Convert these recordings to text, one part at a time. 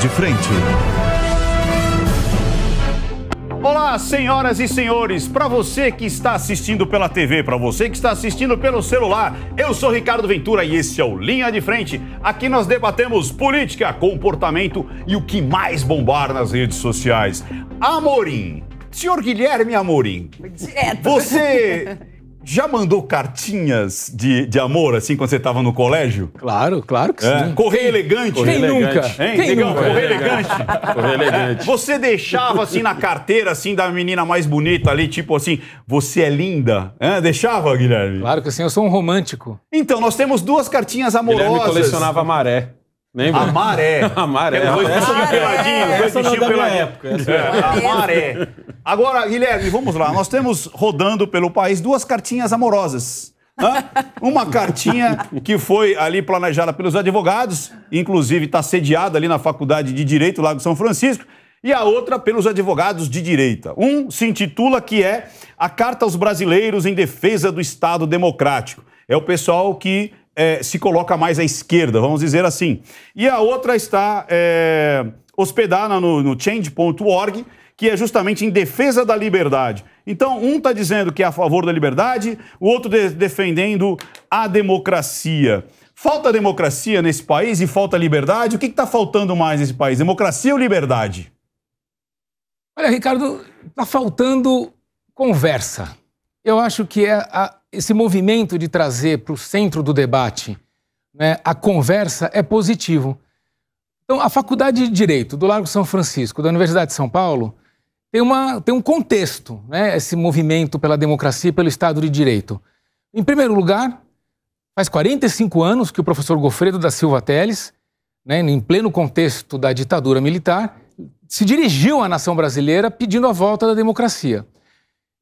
de frente. Olá, senhoras e senhores, para você que está assistindo pela TV, para você que está assistindo pelo celular, eu sou Ricardo Ventura e esse é o Linha de Frente. Aqui nós debatemos política, comportamento e o que mais bombar nas redes sociais. Amorim, senhor Guilherme Amorim, Direto. você Já mandou cartinhas de, de amor, assim, quando você estava no colégio? Claro, claro que é. sim. Correio elegante. Correio Quem nunca? Hein, Quem Negão, nunca? Correio elegante. Correio elegante. Você deixava, assim, na carteira, assim, da menina mais bonita ali, tipo assim, você é linda? É? Deixava, Guilherme? Claro que sim, eu sou um romântico. Então, nós temos duas cartinhas amorosas. Guilherme colecionava maré. Lembra? A maré. a maré. Dois bichinhos peladinhos, dois bichinhos peladinhos. É, é, é, é a maré. Agora, Guilherme, vamos lá. Nós temos rodando pelo país duas cartinhas amorosas. Uma cartinha que foi ali planejada pelos advogados, inclusive está sediada ali na Faculdade de Direito, lá do São Francisco, e a outra pelos advogados de direita. Um se intitula que é a Carta aos Brasileiros em Defesa do Estado Democrático. É o pessoal que é, se coloca mais à esquerda, vamos dizer assim. E a outra está é, hospedada no, no change.org, que é justamente em defesa da liberdade. Então, um está dizendo que é a favor da liberdade, o outro de defendendo a democracia. Falta democracia nesse país e falta liberdade? O que está faltando mais nesse país? Democracia ou liberdade? Olha, Ricardo, está faltando conversa eu acho que é a, esse movimento de trazer para o centro do debate né, a conversa é positivo. Então, a Faculdade de Direito do Largo São Francisco, da Universidade de São Paulo, tem, uma, tem um contexto, né, esse movimento pela democracia e pelo Estado de Direito. Em primeiro lugar, faz 45 anos que o professor Gofredo da Silva Teles, né, em pleno contexto da ditadura militar, se dirigiu à nação brasileira pedindo a volta da democracia.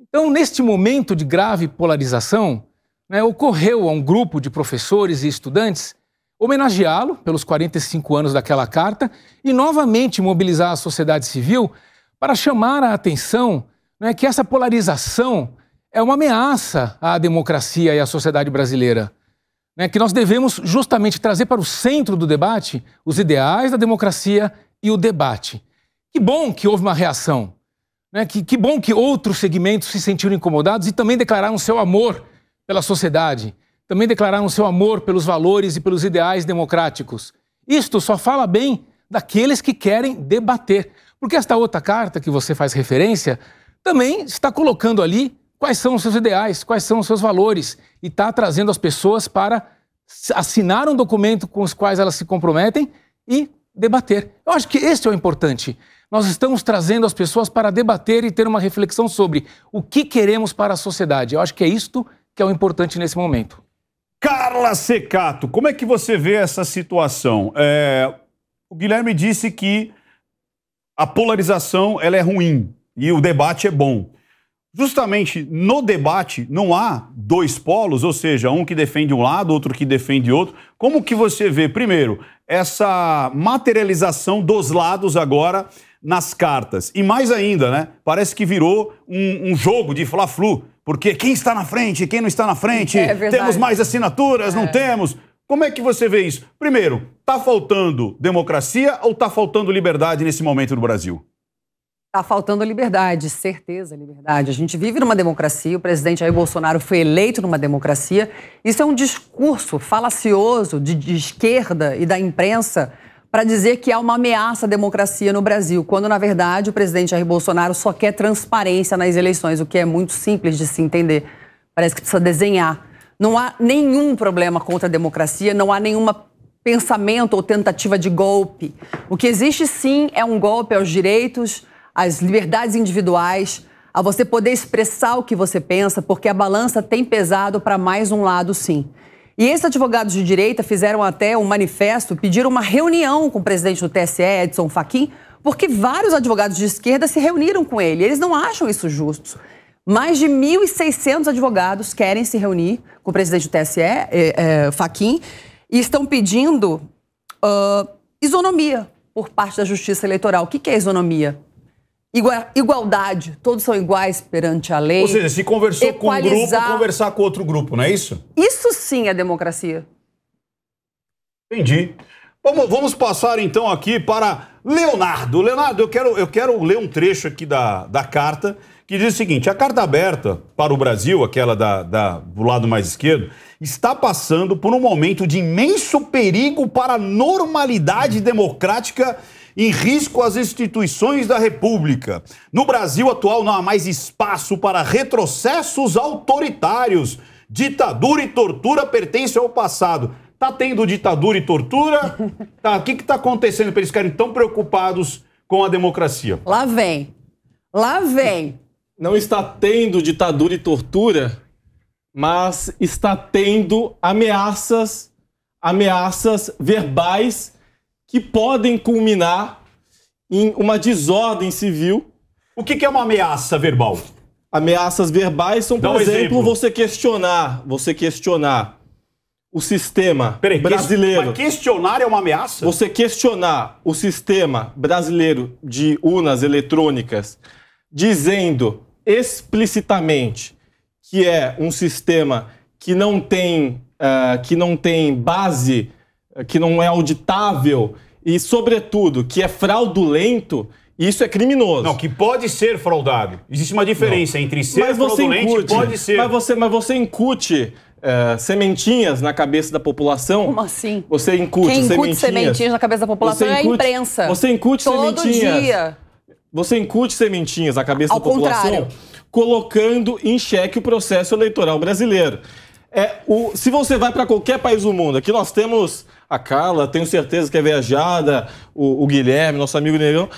Então, neste momento de grave polarização, né, ocorreu a um grupo de professores e estudantes homenageá-lo pelos 45 anos daquela carta e novamente mobilizar a sociedade civil para chamar a atenção né, que essa polarização é uma ameaça à democracia e à sociedade brasileira. Né, que nós devemos justamente trazer para o centro do debate os ideais da democracia e o debate. Que bom que houve uma reação. Né? Que, que bom que outros segmentos se sentiram incomodados e também declararam seu amor pela sociedade, também declararam seu amor pelos valores e pelos ideais democráticos. Isto só fala bem daqueles que querem debater, porque esta outra carta que você faz referência também está colocando ali quais são os seus ideais, quais são os seus valores e está trazendo as pessoas para assinar um documento com os quais elas se comprometem e debater. Eu acho que esse é o importante. Nós estamos trazendo as pessoas para debater e ter uma reflexão sobre o que queremos para a sociedade. Eu acho que é isto que é o importante nesse momento. Carla Secato, como é que você vê essa situação? É, o Guilherme disse que a polarização ela é ruim e o debate é bom. Justamente no debate não há dois polos, ou seja, um que defende um lado, outro que defende outro. Como que você vê, primeiro, essa materialização dos lados agora nas cartas. E mais ainda, né? Parece que virou um, um jogo de fla-flu, porque quem está na frente, quem não está na frente, é temos mais assinaturas, é. não temos. Como é que você vê isso? Primeiro, está faltando democracia ou está faltando liberdade nesse momento no Brasil? Está faltando liberdade, certeza, liberdade. A gente vive numa democracia, o presidente Jair Bolsonaro foi eleito numa democracia. Isso é um discurso falacioso de, de esquerda e da imprensa para dizer que há uma ameaça à democracia no Brasil, quando, na verdade, o presidente Jair Bolsonaro só quer transparência nas eleições, o que é muito simples de se entender. Parece que precisa desenhar. Não há nenhum problema contra a democracia, não há nenhuma pensamento ou tentativa de golpe. O que existe sim é um golpe aos direitos, às liberdades individuais, a você poder expressar o que você pensa, porque a balança tem pesado para mais um lado, sim. E esses advogados de direita fizeram até um manifesto, pediram uma reunião com o presidente do TSE, Edson Fachin, porque vários advogados de esquerda se reuniram com ele. Eles não acham isso justo. Mais de 1.600 advogados querem se reunir com o presidente do TSE, eh, eh, Fachin, e estão pedindo uh, isonomia por parte da Justiça Eleitoral. O que é isonomia? Igualdade, todos são iguais perante a lei. Ou seja, se conversou equalizar... com um grupo, conversar com outro grupo, não é isso? Isso sim é democracia. Entendi. Vamos, vamos passar então aqui para Leonardo. Leonardo, eu quero, eu quero ler um trecho aqui da, da carta que diz o seguinte: a carta aberta para o Brasil, aquela da, da, do lado mais esquerdo, está passando por um momento de imenso perigo para a normalidade democrática em risco as instituições da República. No Brasil atual não há mais espaço para retrocessos autoritários. Ditadura e tortura pertencem ao passado. Tá tendo ditadura e tortura? Tá, o que está acontecendo para eles ficarem tão preocupados com a democracia? Lá vem. Lá vem. Não está tendo ditadura e tortura, mas está tendo ameaças, ameaças verbais que podem culminar em uma desordem civil. O que, que é uma ameaça verbal? Ameaças verbais são, por um exemplo, exemplo, você questionar, você questionar o sistema Peraí, brasileiro. Que, questionar é uma ameaça? Você questionar o sistema brasileiro de urnas eletrônicas, dizendo explicitamente que é um sistema que não tem, uh, que não tem base que não é auditável e, sobretudo, que é fraudulento, isso é criminoso. Não, que pode ser fraudado. Existe uma diferença não. entre ser mas fraudulento incute, e pode ser. Mas você, mas você incute eh, sementinhas na cabeça da população. Como assim? Você incute, Quem incute sementinhas. sementinhas na cabeça da população incute, é a imprensa. Você incute Todo sementinhas. Dia. Você incute sementinhas na cabeça Ao da população, contrário. colocando em xeque o processo eleitoral brasileiro. É, o, se você vai para qualquer país do mundo, aqui nós temos a Carla, tenho certeza que é viajada, o, o Guilherme, nosso amigo Negão.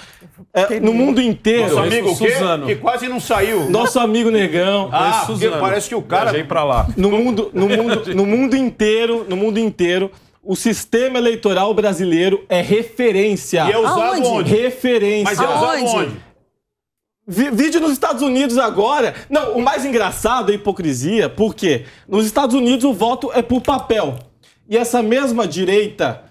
É, no mundo inteiro. Nosso amigo Suzano. Que quase não saiu. Nosso amigo Negão. ah, Suzano. parece que o cara. Viajei pra lá. No mundo, no, mundo, no mundo inteiro, no mundo inteiro, o sistema eleitoral brasileiro é referência. E é usado Aonde? onde? Referência. Mas é usado Aonde? onde? Vídeo nos Estados Unidos agora. Não, o mais engraçado é a hipocrisia, porque nos Estados Unidos o voto é por papel. E essa mesma direita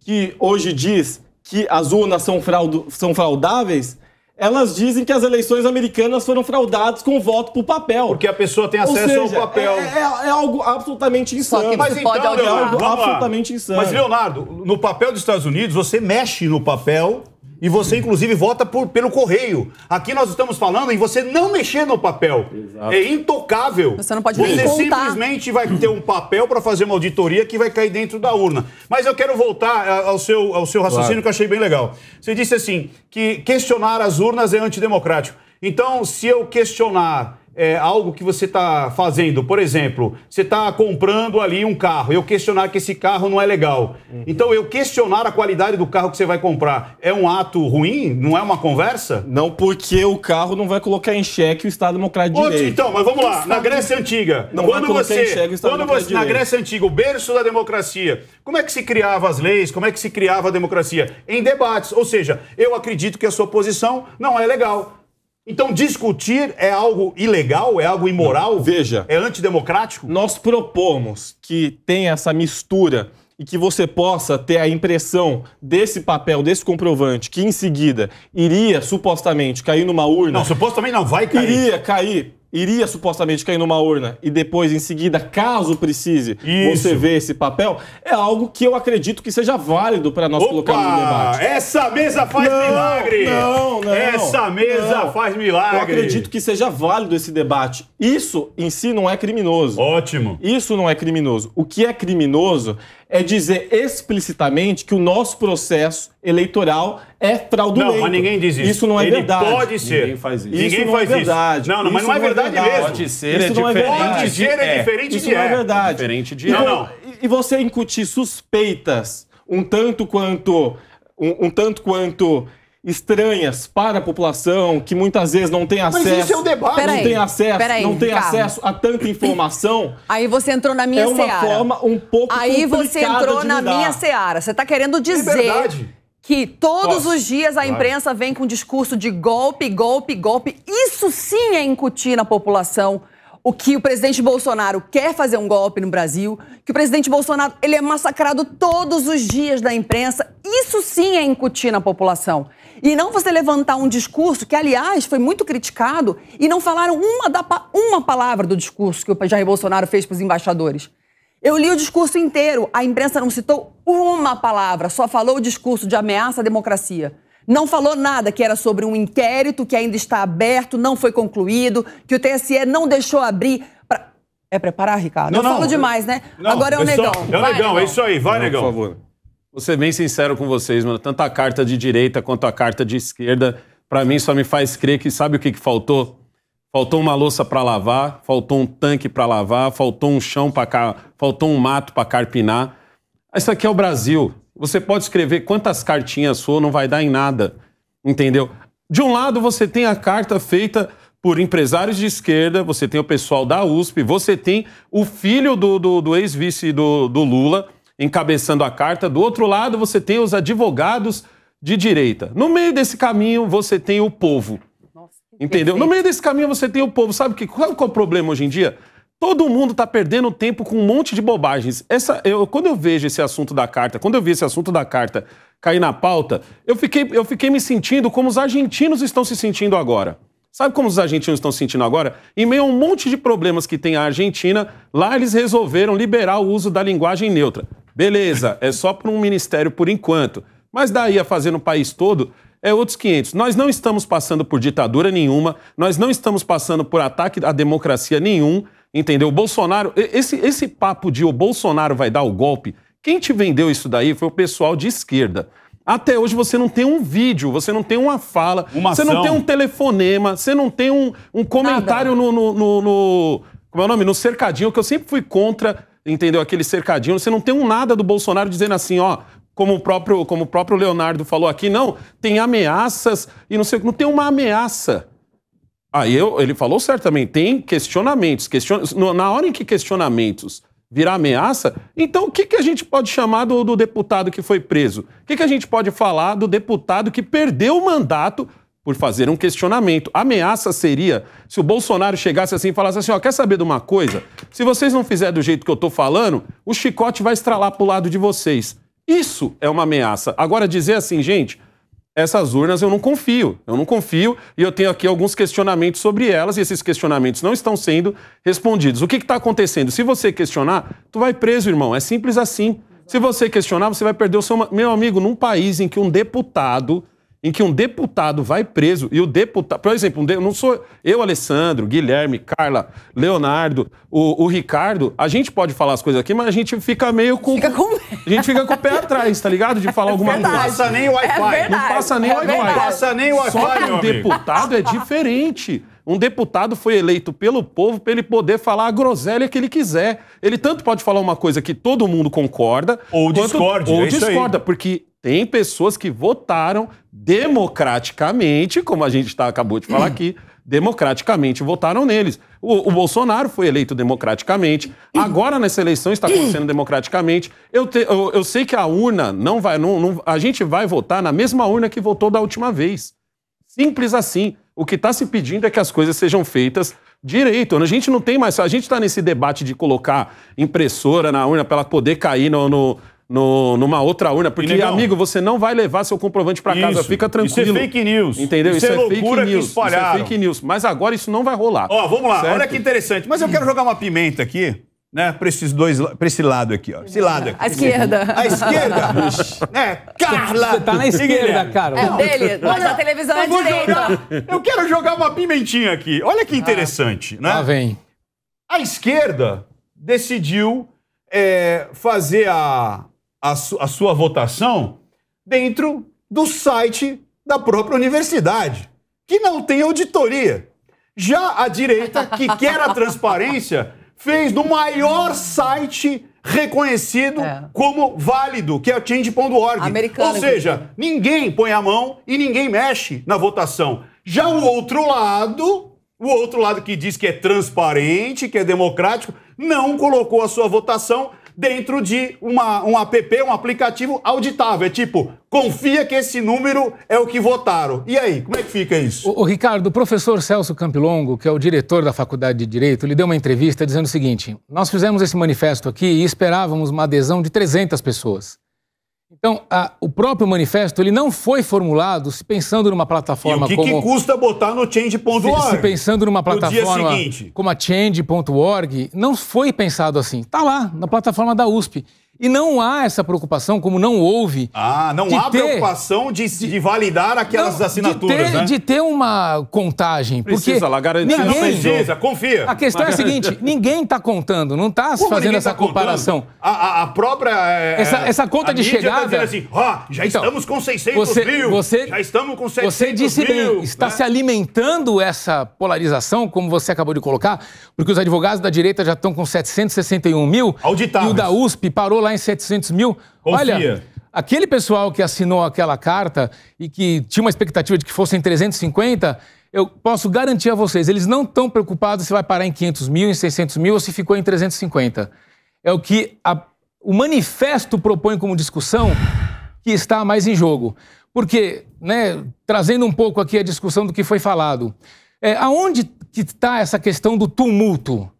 que hoje diz que as urnas são, fraud são fraudáveis, elas dizem que as eleições americanas foram fraudadas com voto por papel. Porque a pessoa tem acesso seja, ao papel. É, é, é, algo absolutamente insano. Mas então, Leonardo, é algo absolutamente insano. Mas, Leonardo, no papel dos Estados Unidos, você mexe no papel e você, inclusive, vota por, pelo correio. Aqui nós estamos falando em você não mexer no papel. Exato. É intocável. Você não pode Você nem simplesmente vai ter um papel para fazer uma auditoria que vai cair dentro da urna. Mas eu quero voltar é, ao seu, ao seu raciocínio claro. que eu achei bem legal. Você disse assim, que questionar as urnas é antidemocrático. Então, se eu questionar é, algo que você está fazendo. Por exemplo, você está comprando ali um carro, eu questionar que esse carro não é legal. Uhum. Então, eu questionar a qualidade do carro que você vai comprar é um ato ruim? Não é uma conversa? Não, porque o carro não vai colocar em xeque o Estado Democrático de Direito. Então, mas vamos lá. Na Grécia Antiga, não quando você. Em o Estado quando você na Grécia Antiga, o berço da democracia, como é que se criava as leis? Como é que se criava a democracia? Em debates. Ou seja, eu acredito que a sua posição não é legal. Então, discutir é algo ilegal, é algo imoral? Não, veja. É antidemocrático? Nós propomos que tenha essa mistura e que você possa ter a impressão desse papel, desse comprovante, que em seguida iria supostamente cair numa urna. Não, supostamente não vai cair. Iria cair iria supostamente cair numa urna e depois, em seguida, caso precise, Isso. você vê esse papel, é algo que eu acredito que seja válido para nós Opa! colocarmos no debate. Essa mesa faz não, milagre! Não, não. Essa mesa não. faz milagre! Eu acredito que seja válido esse debate. Isso em si não é criminoso. Ótimo. Isso não é criminoso. O que é criminoso é dizer explicitamente que o nosso processo eleitoral é fraudulento. Não, mas ninguém diz isso. Isso não é ele verdade. Pode ser. Ninguém faz isso. Isso não é verdade. Não, não, mas isso não é, é verdade, não verdade. mesmo. Pode ser, isso é não é verdade. Pode ser, é, é diferente isso não é. é. verdade. É diferente de e, não, não. e você incutir suspeitas um tanto quanto um, um tanto quanto estranhas para a população, que muitas vezes não tem acesso. Mas é um debate. Peraí, não tem acesso, peraí, não tem acesso a tanta informação. Aí você entrou na minha seara. É uma seara. forma um pouco Aí você entrou na minha seara. Você está querendo dizer Liberdade que todos Posso. os dias a imprensa vem com um discurso de golpe, golpe, golpe. Isso sim é incutir na população o que o presidente Bolsonaro quer fazer um golpe no Brasil, que o presidente Bolsonaro ele é massacrado todos os dias da imprensa. Isso sim é incutir na população. E não você levantar um discurso que, aliás, foi muito criticado e não falaram uma, da, uma palavra do discurso que o Jair Bolsonaro fez para os embaixadores. Eu li o discurso inteiro. A imprensa não citou uma palavra, só falou o discurso de ameaça à democracia. Não falou nada que era sobre um inquérito que ainda está aberto, não foi concluído, que o TSE não deixou abrir. Pra... É preparar, Ricardo? Não, eu não, falo demais, né? Não, Agora é o negão. Só, é o negão, é isso aí. Vai, não, negão. Por favor. Vou ser bem sincero com vocês, mano. Tanto a carta de direita quanto a carta de esquerda, para mim, só me faz crer que sabe o que, que faltou? Faltou uma louça para lavar, faltou um tanque para lavar, faltou um chão para ca... faltou um mato para carpinar. Isso aqui é o Brasil. Você pode escrever quantas cartinhas for, não vai dar em nada. Entendeu? De um lado, você tem a carta feita por empresários de esquerda, você tem o pessoal da USP, você tem o filho do, do, do ex-vice do, do Lula encabeçando a carta. Do outro lado, você tem os advogados de direita. No meio desse caminho, você tem o povo. Entendeu? Perfeito. No meio desse caminho você tem o povo. Sabe, que, qual é o problema hoje em dia? Todo mundo está perdendo tempo com um monte de bobagens. Essa, eu, quando eu vejo esse assunto da carta, quando eu vi esse assunto da carta cair na pauta, eu fiquei, eu fiquei me sentindo como os argentinos estão se sentindo agora. Sabe como os argentinos estão se sentindo agora? Em meio a um monte de problemas que tem a Argentina, lá eles resolveram liberar o uso da linguagem neutra. Beleza, é só para um ministério por enquanto. Mas daí a fazer no país todo, é outros 500. Nós não estamos passando por ditadura nenhuma, nós não estamos passando por ataque à democracia nenhum, entendeu? O Bolsonaro, esse, esse papo de o Bolsonaro vai dar o golpe, quem te vendeu isso daí foi o pessoal de esquerda. Até hoje você não tem um vídeo, você não tem uma fala, uma você não tem um telefonema, você não tem um, um comentário no, no, no, no. Como é o nome? No cercadinho, que eu sempre fui contra entendeu? Aquele cercadinho. Você não tem um nada do Bolsonaro dizendo assim, ó, como o próprio, como o próprio Leonardo falou aqui, não, tem ameaças e não sei não tem uma ameaça. Aí eu ele falou certo também, tem questionamentos, question, na hora em que questionamentos virar ameaça, então o que, que a gente pode chamar do, do deputado que foi preso? O que, que a gente pode falar do deputado que perdeu o mandato por fazer um questionamento. ameaça seria se o Bolsonaro chegasse assim e falasse assim: ó, quer saber de uma coisa? Se vocês não fizerem do jeito que eu tô falando, o chicote vai estralar pro lado de vocês. Isso é uma ameaça. Agora, dizer assim, gente, essas urnas eu não confio, eu não confio e eu tenho aqui alguns questionamentos sobre elas e esses questionamentos não estão sendo respondidos. O que está acontecendo? Se você questionar, tu vai preso, irmão. É simples assim. Se você questionar, você vai perder o seu. Meu amigo, num país em que um deputado em que um deputado vai preso e o deputado, por exemplo, um de, não sou eu, Alessandro, Guilherme, Carla, Leonardo, o, o, Ricardo, a gente pode falar as coisas aqui, mas a gente fica meio com, fica com... a gente fica com o pé atrás, tá ligado? De falar é alguma coisa. Não passa nem o é Wi-Fi. É não passa nem o Wi-Fi. Não passa nem o Wi-Fi. Só que um deputado é diferente. Um deputado foi eleito pelo povo para ele poder falar a groselha que ele quiser. Ele tanto pode falar uma coisa que todo mundo concorda ou quanto, discorde, ou é discorda, porque tem pessoas que votaram democraticamente, como a gente tá, acabou de falar aqui, democraticamente votaram neles. O, o, Bolsonaro foi eleito democraticamente, agora nessa eleição está acontecendo democraticamente. Eu, te, eu, eu, sei que a urna não vai. Não, não, a gente vai votar na mesma urna que votou da última vez. Simples assim. O que está se pedindo é que as coisas sejam feitas direito. A gente não tem mais. A gente está nesse debate de colocar impressora na urna para ela poder cair no, no, no, numa outra urna, porque, amigo, você não vai levar seu comprovante para casa, fica tranquilo. Isso é fake news. Entendeu? Isso, é isso é, loucura news, que Isso é fake news. Mas agora isso não vai rolar. Ó, vamos lá, certo? olha que interessante. Mas eu quero jogar uma pimenta aqui, né, para esses dois, para esse lado aqui, ó. Esse lado aqui. A esquerda. A esquerda. é, Carla. Você tá na esquerda, cara. É dele, olha, a televisão é direita. Jogar, eu quero jogar uma pimentinha aqui. Olha que ah, interessante, ah, né? Lá vem. A esquerda decidiu é, fazer a, a, su a sua votação dentro do site da própria universidade, que não tem auditoria. Já a direita, que quer a transparência, fez no maior site reconhecido é. como válido, que é o change.org. Ou seja, ninguém põe a mão e ninguém mexe na votação. Já o outro lado, o outro lado que diz que é transparente, que é democrático, não colocou a sua votação dentro de uma, um app, um aplicativo auditável. É tipo, confia que esse número é o que votaram. E aí, como é que fica isso? O, o, Ricardo, o professor Celso Campilongo, que é o diretor da Faculdade de Direito, lhe deu uma entrevista dizendo o seguinte: Nós fizemos esse manifesto aqui e esperávamos uma adesão de 300 pessoas. Então, a, o próprio manifesto ele não foi formulado se pensando numa plataforma e o que como. O que custa botar no change.org? Se, se, pensando numa plataforma como a change.org, não foi pensado assim. Está lá, na plataforma da USP. E não há essa preocupação, como não houve. Ah, não há ter, preocupação de, de, validar aquelas não, assinaturas. De ter, né? de ter uma contagem. Precisa lá garantir. Ninguém, não precisa, confia. A questão Mas... é a seguinte: ninguém está contando, não está fazendo essa tá comparação. A, a, própria. É, essa, essa, conta a de tá chegada. Tá assim, já então, estamos com 600 você, mil. Você, já estamos com mil Você disse mil, bem, né? está se alimentando essa polarização, como você acabou de colocar, porque os advogados da direita já estão com 761 mil. auditados E o da USP parou lá em 700 mil. Confia. Olha, aquele pessoal que assinou aquela carta e que tinha uma expectativa de que fossem 350, eu posso garantir a vocês, eles não estão preocupados se vai parar em 500 mil, em 600 mil ou se ficou em 350. É o que a, o manifesto propõe como discussão que está mais em jogo. Porque, né, trazendo um pouco aqui a discussão do que foi falado, é, aonde que está essa questão do tumulto?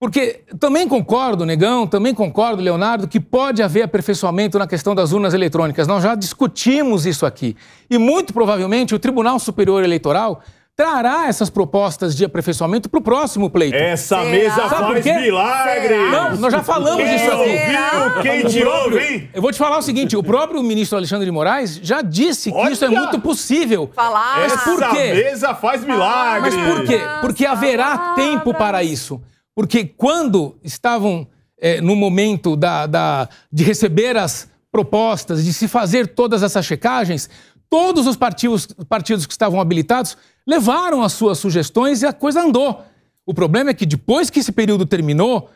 Porque também concordo, Negão, também concordo, Leonardo, que pode haver aperfeiçoamento na questão das urnas eletrônicas. Nós já discutimos isso aqui. E muito provavelmente o Tribunal Superior Eleitoral trará essas propostas de aperfeiçoamento para o próximo pleito. Essa Será? mesa faz milagres! Não, nós já falamos quem disso aqui. Ouviu, quem te ouve, hein? Eu vou te falar o seguinte, o próprio ministro Alexandre de Moraes já disse Olha, que isso é muito possível. Falar. Mas por quê? Essa mesa faz milagres! Mas por quê? Porque haverá tempo para isso. Porque quando estavam é, no momento da, da, de receber as propostas, de se fazer todas essas checagens, todos os partidos, partidos que estavam habilitados levaram as suas sugestões e a coisa andou. O problema é que depois que esse período terminou,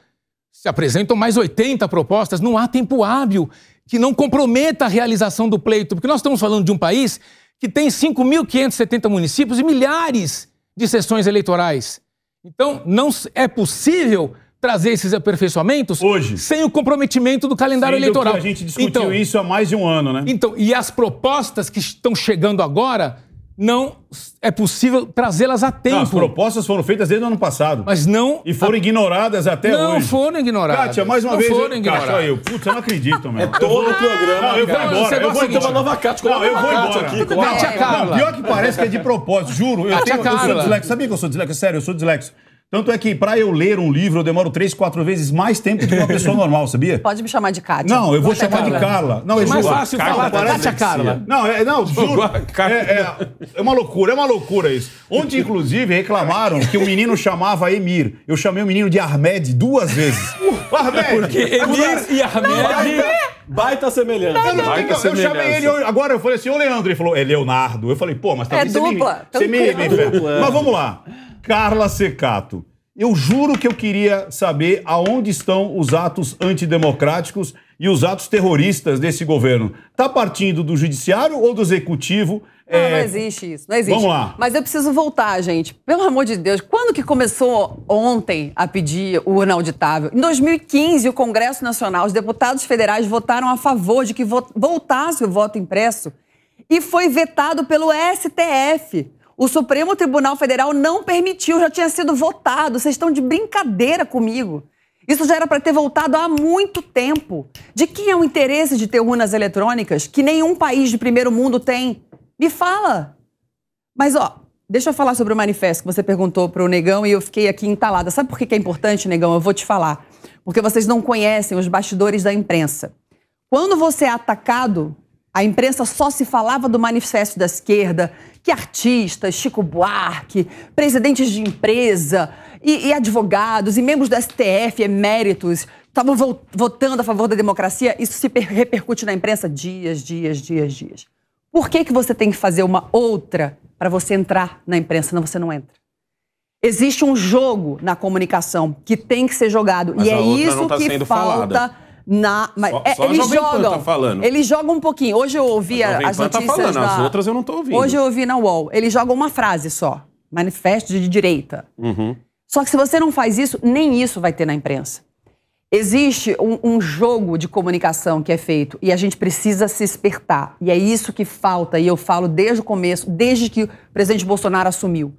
se apresentam mais 80 propostas, não há tempo hábil que não comprometa a realização do pleito, porque nós estamos falando de um país que tem 5.570 municípios e milhares de sessões eleitorais. Então, não é possível trazer esses aperfeiçoamentos hoje sem o comprometimento do calendário Sendo eleitoral. a gente discutiu então, isso há mais de um ano, né? Então, e as propostas que estão chegando agora não é possível trazê-las a tempo. Não, as propostas foram feitas desde o ano passado. Mas não. E foram a... ignoradas até não hoje. Não foram ignoradas. Kátia, mais uma não vez. Não foram eu... ignoradas. Kátia, eu, putz, eu não acredito, mano. É todo o programa. Não, eu vou embora. Eu vou ter uma nova Kátia. Não, eu vou embora. Aqui, Kátia Não, pior que parece que é de propósito, juro. Eu, Kátia tenho, Carla. eu sou dislexo. Sabia que eu sou dislexo? Sério, eu sou dislexo. Tanto é que para eu ler um livro eu demoro três, quatro vezes mais tempo do que uma pessoa normal, sabia? Pode me chamar de Kátia. Não, eu vou chamar de Carla. Não, é mais fácil Carla falar Kátia, Carla. Não, é, não, juro, é, é, é, uma loucura, é uma loucura isso. Ontem, inclusive, reclamaram que o menino chamava Emir. Eu chamei o menino de Ahmed duas vezes. Uh, Ahmed! Porque Emir e Ahmed... Baita semelhança. Não, não, Baita eu, semelhança. eu chamei ele agora, eu falei assim, ô Leandro, ele falou, é Leonardo. Eu falei, pô, mas tá é dupla. Você me, você me, me, Mas vamos lá. Carla Secato. Eu juro que eu queria saber aonde estão os atos antidemocráticos e os atos terroristas desse governo. Está partindo do judiciário ou do executivo? Não, é... não existe isso, não existe. Vamos lá. Mas eu preciso voltar, gente. Pelo amor de Deus, quando que começou ontem a pedir urna auditável? Em 2015, o Congresso Nacional, os deputados federais votaram a favor de que voltasse o voto impresso e foi vetado pelo STF. O Supremo Tribunal Federal não permitiu, já tinha sido votado. Vocês estão de brincadeira comigo. Isso já era para ter voltado há muito tempo. De quem é o interesse de ter urnas eletrônicas que nenhum país de primeiro mundo tem? Me fala. Mas, ó, deixa eu falar sobre o manifesto que você perguntou para o Negão e eu fiquei aqui entalada. Sabe por que é importante, Negão? Eu vou te falar. Porque vocês não conhecem os bastidores da imprensa. Quando você é atacado, a imprensa só se falava do manifesto da esquerda, que artistas, Chico Buarque, presidentes de empresa e, e advogados e membros do STF eméritos estavam vo votando a favor da democracia, isso se repercute na imprensa dias, dias, dias, dias. Por que, que você tem que fazer uma outra para você entrar na imprensa, senão você não entra? Existe um jogo na comunicação que tem que ser jogado. Mas e é isso tá que falta. Falada na. Mas, só, é, só eles tá jogam. Tá falando. Eles jogam um pouquinho. Hoje eu ouvi a, a as Pan tá notícias. Tá falando, da... as outras eu não tô ouvindo. Hoje eu ouvi na UOL. Eles jogam uma frase só: manifesto de direita. Uhum. Só que se você não faz isso, nem isso vai ter na imprensa. Existe um, um, jogo de comunicação que é feito e a gente precisa se espertar. E é isso que falta, e eu falo desde o começo, desde que o presidente Bolsonaro assumiu.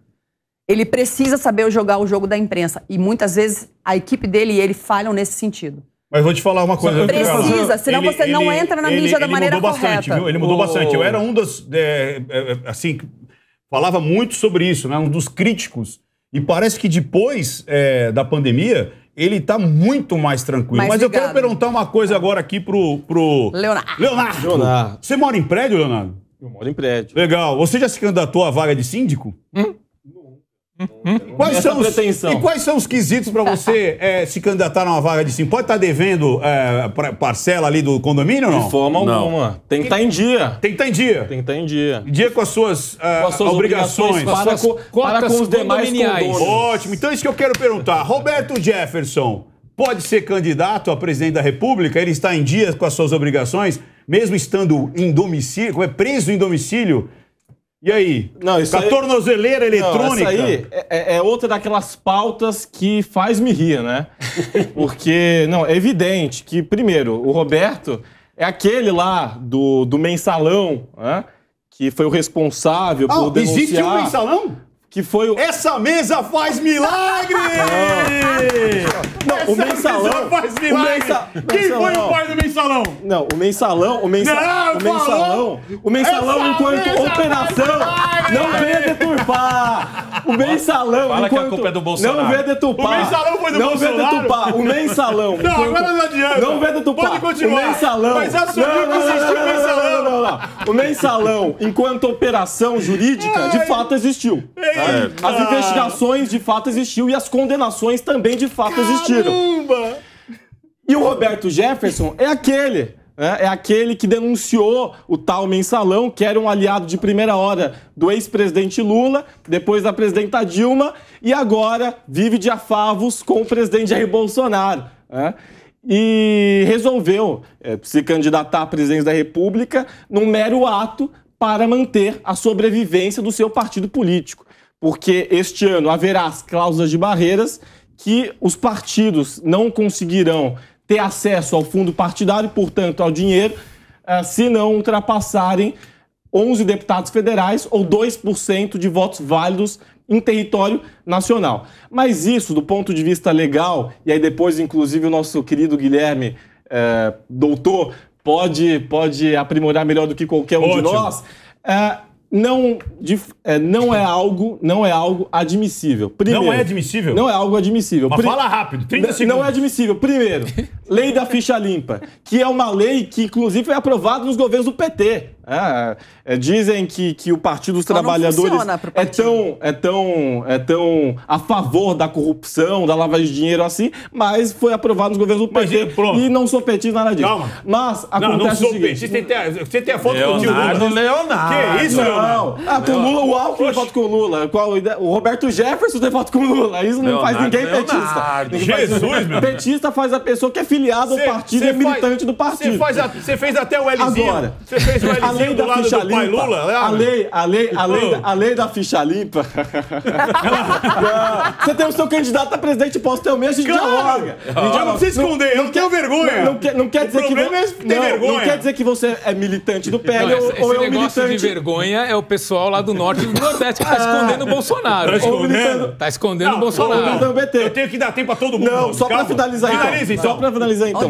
Ele precisa saber jogar o jogo da imprensa. E muitas vezes a equipe dele e ele falham nesse sentido. Mas vou te falar uma coisa. Precisa, senão ele, você não entra na ele, mídia da maneira correta. Ele mudou bastante, viu? Ele mudou oh. bastante. Eu era um dos... É, é, assim, falava muito sobre isso, né? Um dos críticos. E parece que depois é, da pandemia, ele está muito mais tranquilo. Mais Mas ligado. eu quero perguntar uma coisa agora aqui pro... pro... Leonardo. Leonardo. Leonardo. Você mora em prédio, Leonardo? Eu moro em prédio. Legal. Você já se candidatou à vaga de síndico? Hum? Uhum. Quais são os, e quais são os quesitos para você é, se candidatar a uma vaga de sim? Pode estar tá devendo é, parcela ali do condomínio ou não? De forma alguma. Não. Tem que estar tá em dia. Tem que estar tá em dia. Tem que estar em dia. Dia com as suas, uh, com é, as suas obrigações. obrigações para, com, para com os demais Ótimo. Então, isso que eu quero perguntar. Roberto Jefferson pode ser candidato a presidente da República? Ele está em dia com as suas obrigações, mesmo estando em domicílio, é preso em domicílio? E aí? Não, isso a aí... tornozeleira eletrônica? Não, aí é, é, é, outra daquelas pautas que faz me rir, né? Porque, não, é evidente que, primeiro, o Roberto é aquele lá do, do mensalão, né? Que foi o responsável ah, por denunciar... existe um mensalão? que foi o... Essa mesa faz milagre! Não, não o mensalão. faz milagre! Mensa... Quem mensalão. foi o pai do mensalão? Não, o mensalão, o, mensa... não, o mensalão, o mensalão enquanto operação não veio deturpar. O mensalão Fala enquanto que a culpa é do Bolsonaro. não veio deturpar. O mensalão foi do não Bolsonaro. Não veio deturpar. O mensalão. Não, agora não adianta. Não veio deturpar. Pode continuar. O mensalão. Mas assumiu que existiu o mensalão. Não, não, não, O mensalão enquanto operação jurídica de fato existiu. É é. As investigações de fato existiu e as condenações também de fato Caramba. existiram. E o Roberto Jefferson é aquele. Né? É aquele que denunciou o tal mensalão, que era um aliado de primeira hora do ex-presidente Lula, depois da presidenta Dilma, e agora vive de afavos com o presidente Jair Bolsonaro. Né? E resolveu é, se candidatar à presidência da República num mero ato para manter a sobrevivência do seu partido político porque este ano haverá as cláusulas de barreiras que os partidos não conseguirão ter acesso ao fundo partidário, portanto, ao dinheiro, eh, se não ultrapassarem 11 deputados federais ou 2% de votos válidos em território nacional. Mas isso, do ponto de vista legal, e aí depois, inclusive, o nosso querido Guilherme, é, doutor, pode, pode aprimorar melhor do que qualquer um Ótimo. de nós. É, não, é, não é algo, não é algo admissível. Primeiro, não é admissível? Não é algo admissível. Mas Pri... fala rápido, 30 segundos. Não é admissível. Primeiro, lei da ficha limpa, que é uma lei que inclusive foi aprovada nos governos do PT. É, é, dizem que, que o Partido dos Só Trabalhadores é partido. É, tão, é, tão, é tão a favor da corrupção, da lavagem de dinheiro assim, mas foi aprovado nos governos do PT. Mas, e não sou petista, nada disso. Calma. Mas acontece não, não sou o seguinte... Petista, tem você tem a foto Leonardo, com o Lula. Leonardo, Leonardo. Que isso, não. Leonardo? Ah, com Leonardo. Lula, o Alckmin tem foto com o Lula. O Roberto Jefferson tem foto com o Lula. Isso não Leonardo, faz ninguém petista. Ninguém Jesus, faz, meu. Petista faz a pessoa que é filiada ao partido e é militante do partido. Você fez até o Lzinho. Agora. Você fez o lei do da ficha do limpa. Lula, a lei, a lei, a lei, da, a lei da ficha limpa. Você tem o seu candidato a presidente, posso ter o mesmo a gente dialoga. A gente não, não precisa esconder, não, não tenho vergonha. Não, não quer, não quer dizer que é não, não quer dizer que você é militante do PL ou, esse, ou é um militante. de vergonha é o pessoal lá do norte e do nordeste que tá ah. escondendo o Bolsonaro. Tá escondendo? Tá escondendo o Bolsonaro. Eu tenho que dar tempo a todo mundo. Não, só para finalizar então. então. Só para finalizar então.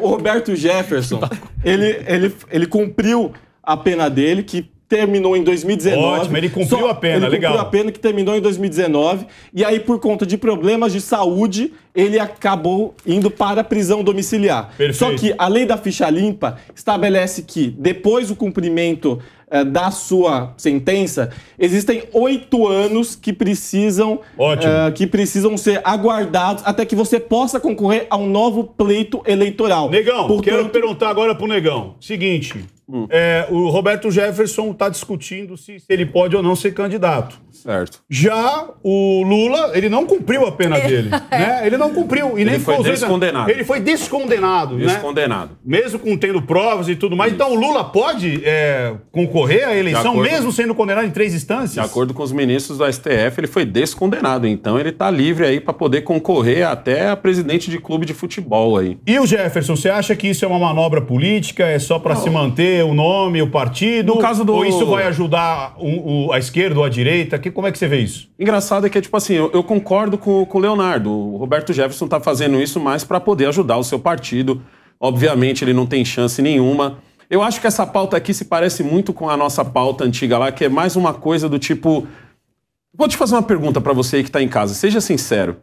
O Roberto Jefferson, ele cumpriu cumpriu a pena dele, que terminou em 2019. Ótimo, ele cumpriu só, a pena, ele legal. cumpriu a pena que terminou em 2019. E aí, por conta de problemas de saúde, ele acabou indo para a prisão domiciliar. Perfeito. Só que a lei da ficha limpa estabelece que, depois do cumprimento eh, da sua sentença, existem oito anos que precisam, eh, que precisam ser aguardados até que você possa concorrer a um novo pleito eleitoral. Negão, Portanto... quero perguntar agora pro Negão. Seguinte, hum. é, o Roberto Jefferson está discutindo se, se ele pode ou não ser candidato. Certo. Já o Lula, ele não cumpriu a pena é. dele. né? É. Ele não cumpriu. E ele nem foi descondenado. Ele foi descondenado. Né? Descondenado. Né? Mesmo com tendo provas e tudo mais. Isso. Então o Lula pode é, concorrer à eleição, acordo, mesmo sendo condenado em três instâncias? De acordo com os ministros do STF, ele foi descondenado. Então ele está livre aí para poder concorrer até a presidente de clube de futebol aí. E o Jefferson, você acha que isso é uma manobra política? É só para se manter o nome, o partido? No caso do... Ou isso vai ajudar o, o, a esquerda ou a direita? Que, como é que você vê isso? Engraçado é que, tipo assim, eu, eu concordo com, com o Leonardo. O Roberto Jefferson está fazendo isso mais para poder ajudar o seu partido. Obviamente, ele não tem chance nenhuma. Eu acho que essa pauta aqui se parece muito com a nossa pauta antiga lá, que é mais uma coisa do tipo. Vou te fazer uma pergunta para você aí que está em casa, seja sincero.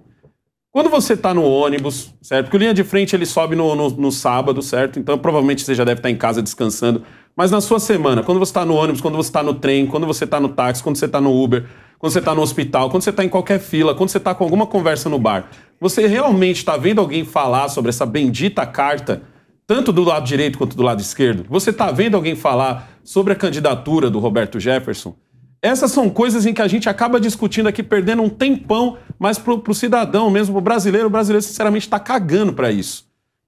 Quando você está no ônibus, certo? Porque o linha de frente ele sobe no, no, no sábado, certo? Então provavelmente você já deve estar tá em casa descansando. Mas na sua semana, quando você está no ônibus, quando você está no trem, quando você está no táxi, quando você está no Uber, quando você está no hospital, quando você está em qualquer fila, quando você está com alguma conversa no bar, você realmente está vendo alguém falar sobre essa bendita carta, tanto do lado direito quanto do lado esquerdo? Você está vendo alguém falar sobre a candidatura do Roberto Jefferson? Essas são coisas em que a gente acaba discutindo aqui, perdendo um tempão, mas para o cidadão mesmo, para o brasileiro, o brasileiro sinceramente está cagando para isso.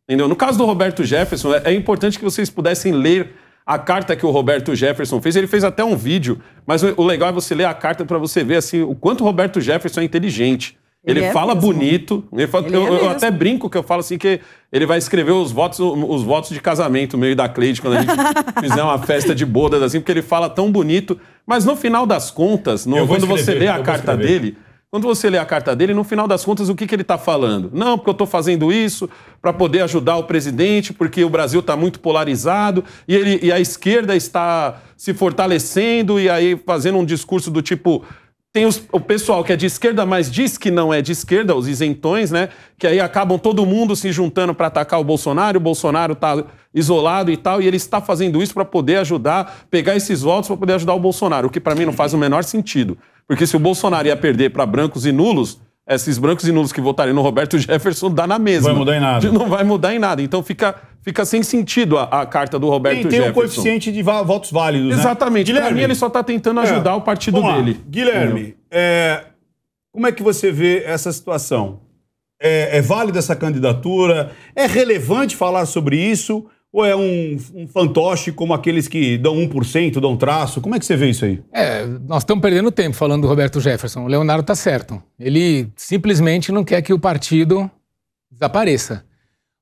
Entendeu? No caso do Roberto Jefferson, é, é importante que vocês pudessem ler a carta que o Roberto Jefferson fez, ele fez até um vídeo, mas o legal é você ler a carta para você ver assim o quanto o Roberto Jefferson é inteligente. Ele, ele é fala mesmo. bonito. Ele fala, ele eu, é eu, até brinco que eu falo assim que ele vai escrever os votos, os votos de casamento meio da Cleide quando a gente fizer uma festa de bodas assim, porque ele fala tão bonito. Mas no final das contas, no, quando escrever, você lê a carta escrever. dele, quando você lê a carta dele, no final das contas, o que, que ele está falando? Não, porque eu estou fazendo isso para poder ajudar o presidente, porque o Brasil está muito polarizado e, ele, e a esquerda está se fortalecendo e aí fazendo um discurso do tipo. Tem os, o pessoal que é de esquerda, mas diz que não é de esquerda, os isentões, né? Que aí acabam todo mundo se juntando para atacar o Bolsonaro, o Bolsonaro está isolado e tal, e ele está fazendo isso para poder ajudar, pegar esses votos para poder ajudar o Bolsonaro, o que para mim não faz o menor sentido. Porque se o Bolsonaro ia perder para brancos e nulos, esses brancos e nulos que votariam no Roberto Jefferson dá na mesma. Não vai mudar em nada. Não vai mudar em nada. Então fica, fica sem sentido a, a carta do Roberto tem, tem Jefferson. Tem um coeficiente de votos válidos, né? Exatamente. Né? Para mim ele só está tentando é. ajudar é. o partido dele. Guilherme, é, como é que você vê essa situação? É, é válida essa candidatura? É relevante falar sobre isso? Ou é um, um fantoche como aqueles que dão 1%, dão traço? Como é que você vê isso aí? É, nós estamos perdendo tempo falando do Roberto Jefferson. O Leonardo está certo. Ele simplesmente não quer que o partido desapareça.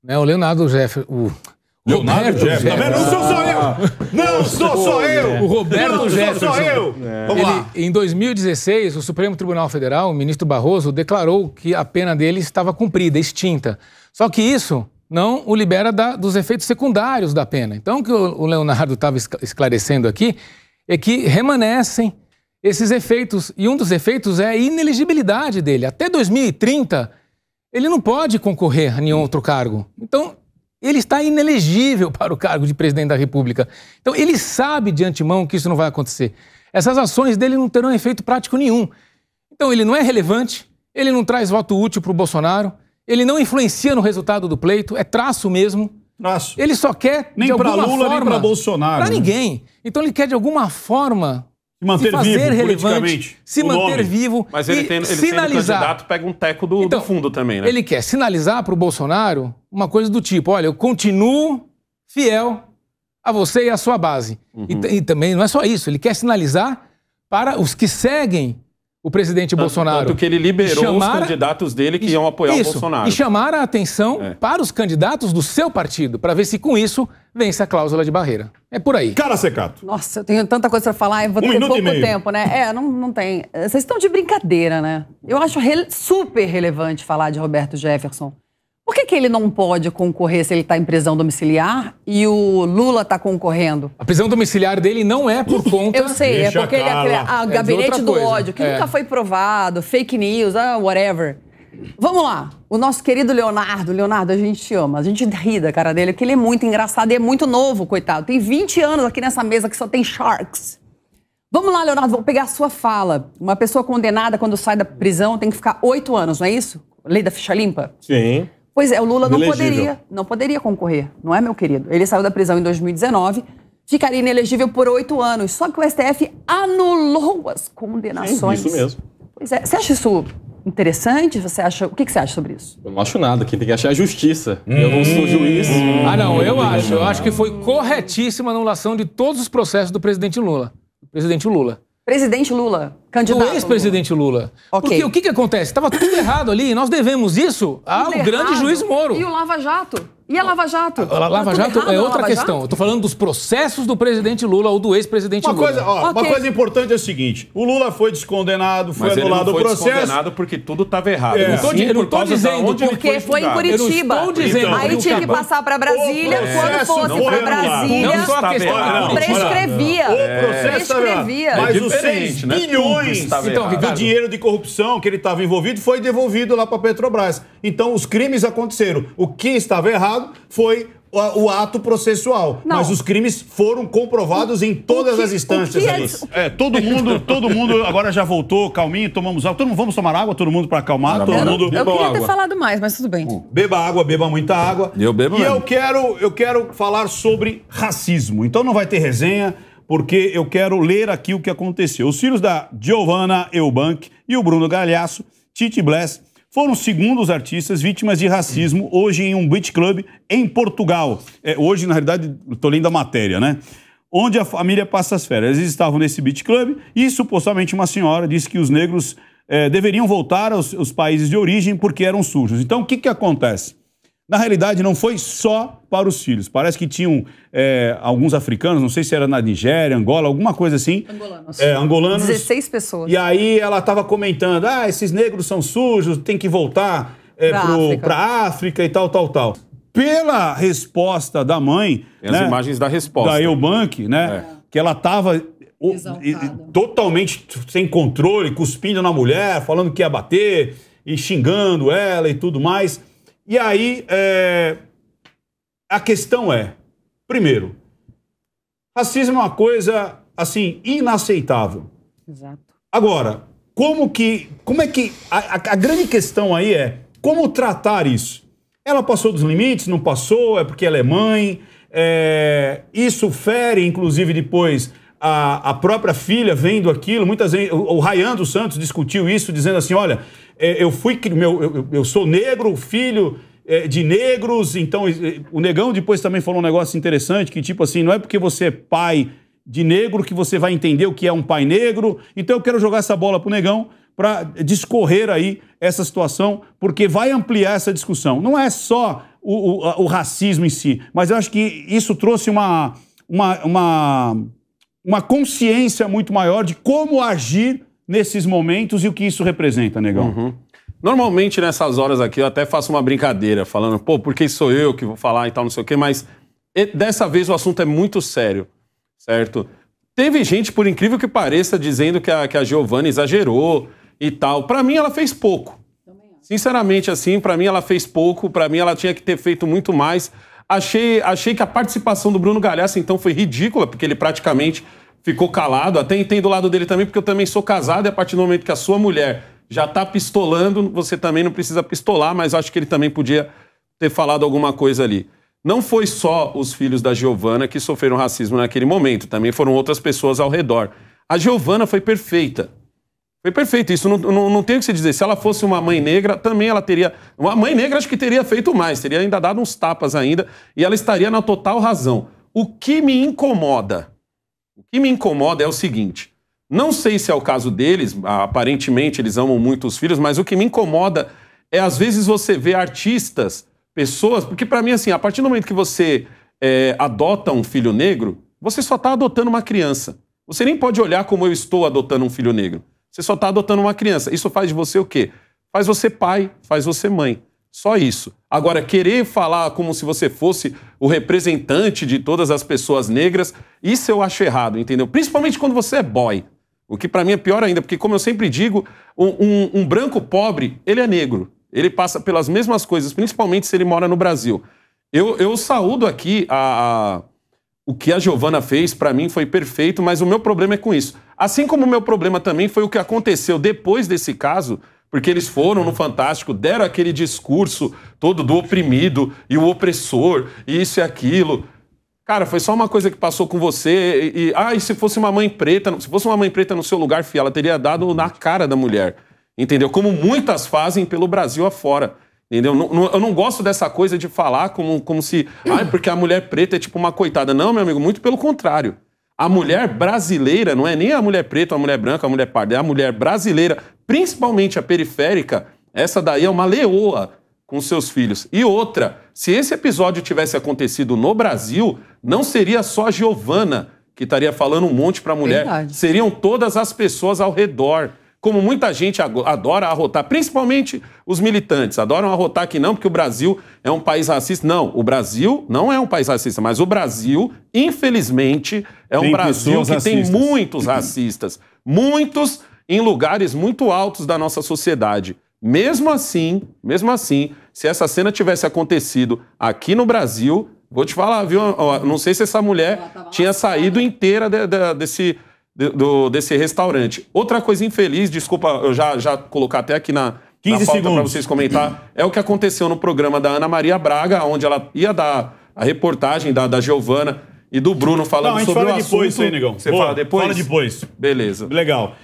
Né? O Leonardo Jefferson. O... Leonardo Roberto Jefferson. Tá não sou só eu! Não sou só eu! O Roberto não Jefferson. Não sou só eu! É. Vamos lá. Em 2016, o Supremo Tribunal Federal, o ministro Barroso, declarou que a pena dele estava cumprida, extinta. Só que isso não o libera da, dos efeitos secundários da pena. Então, o que o Leonardo estava esclarecendo aqui é que remanescem esses efeitos, e um dos efeitos é a ineligibilidade dele. Até 2030, ele não pode concorrer a nenhum outro cargo. Então, ele está inelegível para o cargo de presidente da República. Então, ele sabe de antemão que isso não vai acontecer. Essas ações dele não terão efeito prático nenhum. Então, ele não é relevante, ele não traz voto útil para o Bolsonaro ele não influencia no resultado do pleito, é traço mesmo. Traço. Ele só quer. Nem para Lula, forma, nem para Bolsonaro. Para né? ninguém. Então ele quer, de alguma forma, se manter se fazer vivo relevante, se manter nome. vivo. Mas ele, tem, ele sinalizar. sendo candidato pega um teco do, então, do fundo também, né? Ele quer sinalizar para o Bolsonaro uma coisa do tipo: olha, eu continuo fiel a você e à sua base. Uhum. E, e também não é só isso, ele quer sinalizar para os que seguem o presidente tanto, Bolsonaro. Tanto que ele liberou os candidatos dele que iam apoiar isso, o Bolsonaro. E chamar a atenção é. para os candidatos do seu partido, para ver se com isso vence a cláusula de barreira. É por aí. Cara secato. Nossa, eu tenho tanta coisa para falar, eu vou um ter pouco tempo, né? É, não, não tem. Vocês estão de brincadeira, né? Eu acho re super relevante falar de Roberto Jefferson. Por que, que ele não pode concorrer se ele está em prisão domiciliar e o Lula está concorrendo? A prisão domiciliar dele não é por conta... Eu sei, é Deixa é porque ele é a ah, é gabinete é do ódio, que é. nunca foi provado, fake news, ah, whatever. Vamos lá. O nosso querido Leonardo. Leonardo, a gente te ama. A gente ri da cara dele, porque ele é muito engraçado e é muito novo, coitado. Tem 20 anos aqui nessa mesa que só tem sharks. Vamos lá, Leonardo, vou pegar a sua fala. Uma pessoa condenada, quando sai da prisão, tem que ficar oito anos, não é isso? Lei da ficha limpa? Sim. Pois é, o Lula não poderia, não poderia concorrer, não é, meu querido? Ele saiu da prisão em 2019, ficaria inelegível por oito anos. Só que o STF anulou as condenações. Sim, isso mesmo. Pois é. Você acha isso interessante? Você acha? O que, que, você acha sobre isso? Eu não acho nada. Quem tem que achar é a justiça. Hum, eu não sou hum. juiz. Hum, ah, não. Eu acho. Eu acho que foi corretíssima a anulação de todos os processos do presidente Lula. Do presidente Lula. Presidente Lula, candidato. O ex-presidente Lula. Lula. Okay. Porque o que, que acontece? Estava tudo errado ali, nós devemos isso ao grande juiz Moro. E o Lava Jato? E a Lava Jato? A, a Lava tá Jato é outra questão. Eu tô falando dos processos do presidente Lula ou do ex-presidente Lula. Coisa, ó, okay. Uma coisa importante é o seguinte: o Lula foi descondenado, foi Mas anulado ele não foi o processo. descondenado porque tudo estava errado. É. Não estou dizendo, porque foi, em Curitiba. Eu não então, dizendo. Aí tinha que passar para Brasília. Quando fosse para é Brasília, não só a questão, não, prescrevia. É. O processo prescrevia. Mas é os 6 bilhões né? então, de dinheiro de corrupção que ele estava envolvido foi devolvido lá para Petrobras. Então os crimes aconteceram. O que estava errado comprovado foi o, o, ato processual. Não. Mas os crimes foram comprovados o, em todas que, as instâncias é ali. É, todo mundo, todo mundo agora já voltou, calminho, tomamos água. Todo mundo, vamos tomar água, todo mundo para acalmar, não, todo eu mundo. Não, eu queria água. ter falado mais, mas tudo bem. Uh, beba água, beba muita água. Eu bebo. E mesmo. eu quero, eu quero falar sobre racismo. Então não vai ter resenha. Porque eu quero ler aqui o que aconteceu. Os filhos da Giovanna Eubank e o Bruno Galhaço, Titi Bless, foram, segundo os artistas, vítimas de racismo hoje em um beach club em Portugal. É, hoje, na realidade, estou lendo a matéria, né? Onde a família passa as férias. Eles estavam nesse beach club e supostamente uma senhora disse que os negros é, deveriam voltar aos, aos países de origem porque eram sujos. Então, o que, que acontece? Na realidade, não foi só para os filhos. Parece que tinham é, alguns africanos, não sei se era na Nigéria, Angola, alguma coisa assim. Angolanos. É, angolanos. 16 pessoas. E aí ela estava comentando: ah, esses negros são sujos, tem que voltar é, para África. África e tal, tal, tal. Pela resposta da mãe. né, as imagens da resposta. Da Eubank, né? É. Que ela estava totalmente sem controle, cuspindo na mulher, falando que ia bater e xingando ela e tudo mais. E aí, é... a questão é: primeiro, racismo é uma coisa, assim, inaceitável. Exato. Agora, como que. Como é que. A, a, grande questão aí é como tratar isso. Ela passou dos limites, não passou, é porque ela é mãe. É, isso fere, inclusive, depois a, a própria filha vendo aquilo, muitas vezes, o, o Rayan dos Santos discutiu isso, dizendo assim: olha, é, eu fui, meu, eu, eu sou negro, filho é, de negros, então o negão depois também falou um negócio interessante que tipo assim, não é porque você é pai de negro que você vai entender o que é um pai negro. Então eu quero jogar essa bola pro negão para discorrer aí essa situação, porque vai ampliar essa discussão. Não é só o, o, o racismo em si, mas eu acho que isso trouxe uma, uma, uma uma consciência muito maior de como agir nesses momentos e o que isso representa, negão. Uhum. Normalmente nessas horas aqui eu até faço uma brincadeira, falando, pô, porque sou eu que vou falar e tal, não sei o quê, mas dessa vez o assunto é muito sério, certo? Teve gente, por incrível que pareça, dizendo que a, que a Giovanna exagerou e tal. Para mim, ela fez pouco. Sinceramente, assim, para mim, ela fez pouco. Para mim, ela tinha que ter feito muito mais. Achei, achei que a participação do Bruno Galhaço, então, foi ridícula, porque ele praticamente ficou calado. Até entendo o lado dele também, porque eu também sou casado e a partir do momento que a sua mulher já está pistolando, você também não precisa pistolar, mas acho que ele também podia ter falado alguma coisa ali. Não foi só os filhos da Giovana que sofreram racismo naquele momento, também foram outras pessoas ao redor. A Giovana foi perfeita. Foi perfeito, isso não, não, não tem o que se dizer. Se ela fosse uma mãe negra, também ela teria. Uma mãe negra acho que teria feito mais, teria ainda dado uns tapas ainda, e ela estaria na total razão. O que me incomoda, o que me incomoda é o seguinte: não sei se é o caso deles, aparentemente eles amam muito os filhos, mas o que me incomoda é às vezes você ver artistas, pessoas, porque para mim, assim, a partir do momento que você é, adota um filho negro, você só está adotando uma criança. Você nem pode olhar como eu estou adotando um filho negro. Você só está adotando uma criança. Isso faz de você o quê? Faz você pai, faz você mãe. Só isso. Agora, querer falar como se você fosse o representante de todas as pessoas negras, isso eu acho errado, entendeu? Principalmente quando você é boy. O que para mim é pior ainda, porque, como eu sempre digo, um, um, um, branco pobre, ele é negro. Ele passa pelas mesmas coisas, principalmente se ele mora no Brasil. Eu, eu saúdo aqui a, a o que a Giovana fez para mim foi perfeito, mas o meu problema é com isso. Assim como o meu problema também foi o que aconteceu depois desse caso, porque eles foram no Fantástico, deram aquele discurso todo do oprimido e o opressor, e isso e aquilo. Cara, foi só uma coisa que passou com você e, e ah, e se fosse uma mãe preta, se fosse uma mãe preta no seu lugar, fiel, ela teria dado na cara da mulher. Entendeu? Como muitas fazem pelo Brasil afora. Entendeu? Não, não, eu não gosto dessa coisa de falar como, como se. Ai, ah, é porque a mulher preta é tipo uma coitada. Não, meu amigo, muito pelo contrário. A mulher brasileira, não é nem a mulher preta, a mulher branca, a mulher parda, é a mulher brasileira, principalmente a periférica, essa daí é uma leoa com seus filhos. E outra, se esse episódio tivesse acontecido no Brasil, não seria só a Giovana que estaria falando um monte para a mulher, Verdade. seriam todas as pessoas ao redor como muita gente adora arrotar, principalmente os militantes, adoram arrotar que não, porque o Brasil é um país racista. Não, o Brasil não é um país racista, mas o Brasil, infelizmente, é um tem Brasil que racistas. tem muitos racistas, muitos em lugares muito altos da nossa sociedade. Mesmo assim, mesmo assim, se essa cena tivesse acontecido aqui no Brasil, vou te falar, viu? Não sei se essa mulher tinha saído inteira de, de, desse do, desse restaurante. Outra coisa infeliz, desculpa, eu já, já colocar até aqui na, 15 na pauta para vocês comentar, é o que aconteceu no programa da Ana Maria Braga, onde ela ia dar a reportagem da, da Giovana e do Bruno falando Não, a gente sobre fala o assunto. depois, assunto. Aí, negão. Você Boa, fala depois? Fala depois. Beleza. Legal.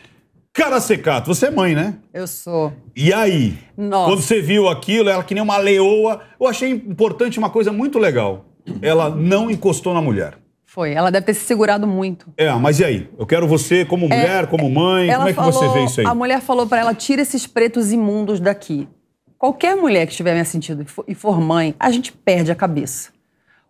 Cara Secato, você é mãe, né? Eu sou. E aí? Nossa. Quando você viu aquilo, ela que nem uma leoa, eu achei importante uma coisa muito legal. Ela não encostou na mulher. Foi. Ela deve ter se segurado muito. É, mas e aí? Eu quero você como é, mulher, como mãe. Como é que falou, você vê isso aí? A mulher falou para ela: tira esses pretos imundos daqui. Qualquer mulher que estiver me sentido e for mãe, a gente perde a cabeça.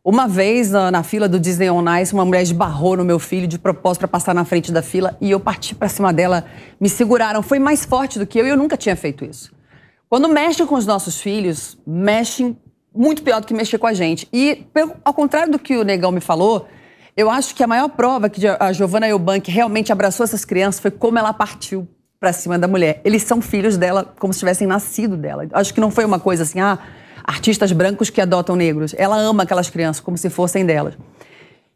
Uma vez, na, na, fila do Disney On Ice, uma mulher esbarrou no meu filho de propósito para passar na frente da fila e eu parti para cima dela. Me seguraram. Foi mais forte do que eu e eu nunca tinha feito isso. Quando mexem com os nossos filhos, mexem muito pior do que mexer com a gente. E, pelo, ao contrário do que o Negão me falou, eu acho que a maior prova que a Giovanna Eubank realmente abraçou essas crianças foi como ela partiu para cima da mulher. Eles são filhos dela, como se tivessem nascido dela. Acho que não foi uma coisa assim, ah, artistas brancos que adotam negros. Ela ama aquelas crianças como se fossem delas.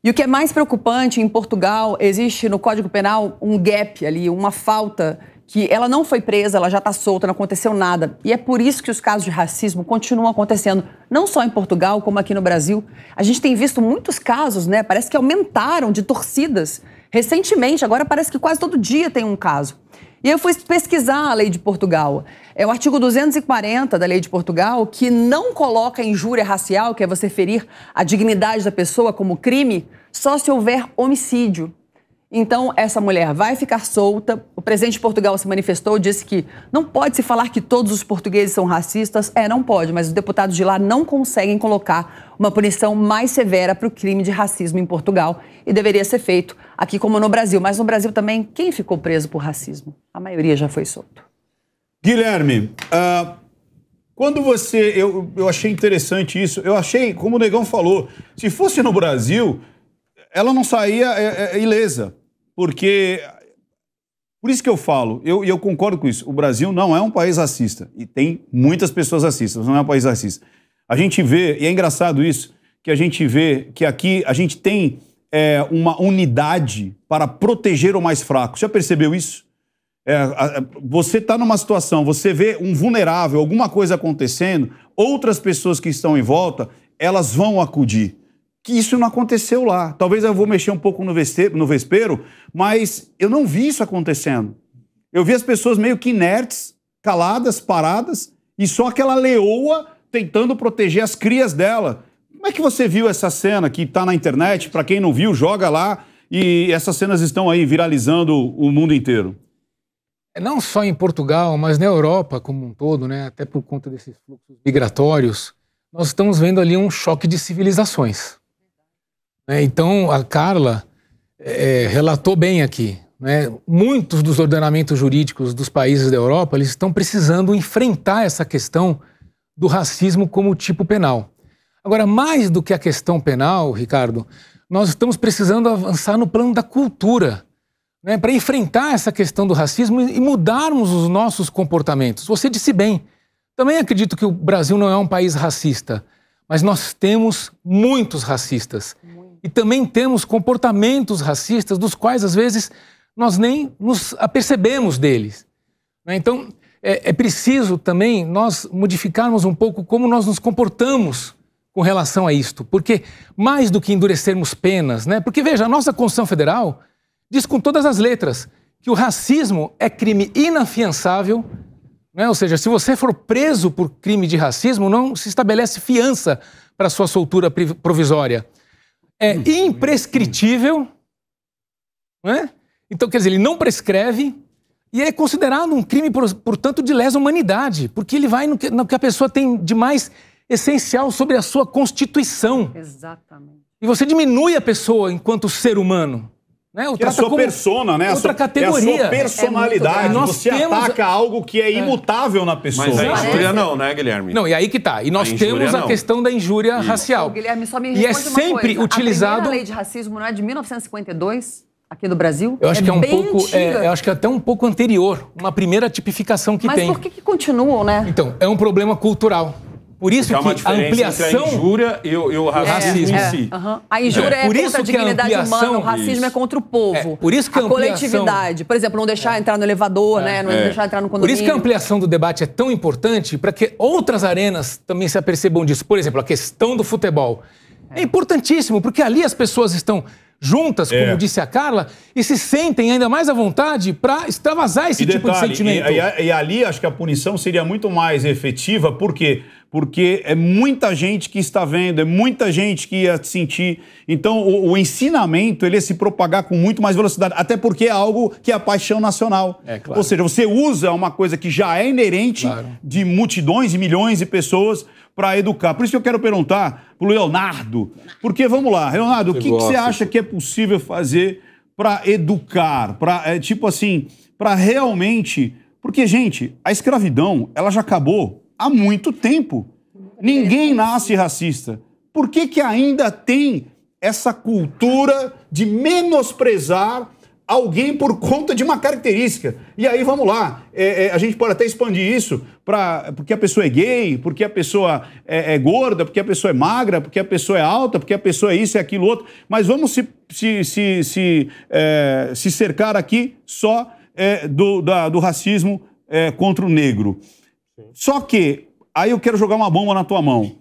E o que é mais preocupante, em Portugal existe no Código Penal um gap ali, uma falta que ela não foi presa, ela já está solta, não aconteceu nada. E é por isso que os casos de racismo continuam acontecendo, não só em Portugal, como aqui no Brasil. A gente tem visto muitos casos, né? Parece que aumentaram de torcidas recentemente, agora parece que quase todo dia tem um caso. E eu fui pesquisar a lei de Portugal. É o artigo 240 da lei de Portugal que não coloca injúria racial, que é você ferir a dignidade da pessoa como crime, só se houver homicídio. Então, essa mulher vai ficar solta. O presidente de Portugal se manifestou, disse que não pode se falar que todos os portugueses são racistas. É, não pode, mas os deputados de lá não conseguem colocar uma punição mais severa para o crime de racismo em Portugal. E deveria ser feito aqui como no Brasil. Mas no Brasil também, quem ficou preso por racismo? A maioria já foi solto. Guilherme, uh, quando você. Eu, eu achei interessante isso. Eu achei, como o Negão falou, se fosse no Brasil. Ela não saía é, é, ilesa. Porque. Por isso que eu falo, e eu, eu concordo com isso, o Brasil não é um país racista. E tem muitas pessoas racistas, não é um país racista. A gente vê, e é engraçado isso, que a gente vê que aqui a gente tem é, uma unidade para proteger o mais fraco. Já percebeu isso? É, você está numa situação, você vê um vulnerável, alguma coisa acontecendo, outras pessoas que estão em volta, elas vão acudir que isso não aconteceu lá. Talvez eu vou mexer um pouco no, veste, no vespeiro, mas eu não vi isso acontecendo. Eu vi as pessoas meio que inertes, caladas, paradas, e só aquela leoa tentando proteger as crias dela. Como é que você viu essa cena que está na internet? Para quem não viu, joga lá. E essas cenas estão aí viralizando o mundo inteiro. É, não só em Portugal, mas na Europa como um todo, né? até por conta desses fluxos migratórios, nós estamos vendo ali um choque de civilizações. Né? Então, a Carla é, relatou bem aqui. Né? Muitos dos ordenamentos jurídicos dos países da Europa eles estão precisando enfrentar essa questão do racismo como tipo penal. Agora, mais do que a questão penal, Ricardo, nós estamos precisando avançar no plano da cultura. Né, para enfrentar essa questão do racismo e mudarmos os nossos comportamentos. Você disse bem. Também acredito que o Brasil não é um país racista, mas nós temos muitos racistas. Muito. E também temos comportamentos racistas dos quais, às vezes, nós nem nos apercebemos deles. Né? Então, é, é, preciso também nós modificarmos um pouco como nós nos comportamos com relação a isto, porque mais do que endurecermos penas, né? Porque veja, a nossa Constituição Federal diz com todas as letras que o racismo é crime inafiançável, né? Ou seja, se você for preso por crime de racismo, não se estabelece fiança para sua soltura provisória é imprescritível, né? Então, quer dizer, ele não prescreve e é considerado um crime, portanto, de lesa humanidade, porque ele vai no que, no que a pessoa tem de mais essencial sobre a sua constituição. Exatamente. E você diminui a pessoa enquanto ser humano. Né? O que é a sua persona, né? Outra categoria. É a sua personalidade. É você temos... ataca algo que é, é. imutável é. na pessoa. Mas a injúria não, né, Guilherme? Não, e aí que tá. E nós a temos a não. questão da injúria racial. Ô, Guilherme, só me responde E é sempre coisa. utilizado. A lei de racismo não é de 1952? aqui do Brasil? Eu acho é que é um pouco, é, eu acho que é até um pouco anterior, uma primeira tipificação que Mas tem. Mas por que, que continuam, né? Então, é um problema cultural. Por isso que a ampliação. a injúria e o, e o é, racismo é, é, em si. A injúria é, é por contra a dignidade a humana, o racismo isso. é contra o povo. É, por isso que a, a coletividade. Por exemplo, não deixar entrar no elevador, né? Não deixar entrar no condomínio. Por isso que a ampliação do debate é tão importante para que outras arenas também se apercebam disso. Por exemplo, a questão do futebol. É importantíssimo, porque ali as pessoas estão juntas, como é. disse a Carla, e se sentem ainda mais à vontade para extravasar esse e tipo detalhe, de sentimento. E, e, e, ali acho que a punição seria muito mais efetiva, porque porque é muita gente que está vendo, é muita gente que ia sentir. Então, o, o, ensinamento ele ia se propagar com muito mais velocidade, até porque é algo que é a paixão nacional. É, claro. Ou seja, você usa uma coisa que já é inerente claro. de multidões e milhões de pessoas para educar. Por isso que eu quero perguntar para o Leonardo, porque vamos lá, Leonardo, você o que, que você acha que é possível fazer para educar, para é, tipo assim, para realmente, porque gente, a escravidão ela já acabou há muito tempo. Ninguém nasce racista. Por que, que ainda tem essa cultura de menosprezar alguém por conta de uma característica? E aí vamos lá, é, é, a gente pode até expandir isso para porque a pessoa é gay, porque a pessoa é, é, gorda, porque a pessoa é magra, porque a pessoa é alta, porque a pessoa é isso, é aquilo outro. Mas vamos se, se, se, se, é, se cercar aqui só é, do, da, do racismo é, contra o negro. Só que, aí eu quero jogar uma bomba na tua mão.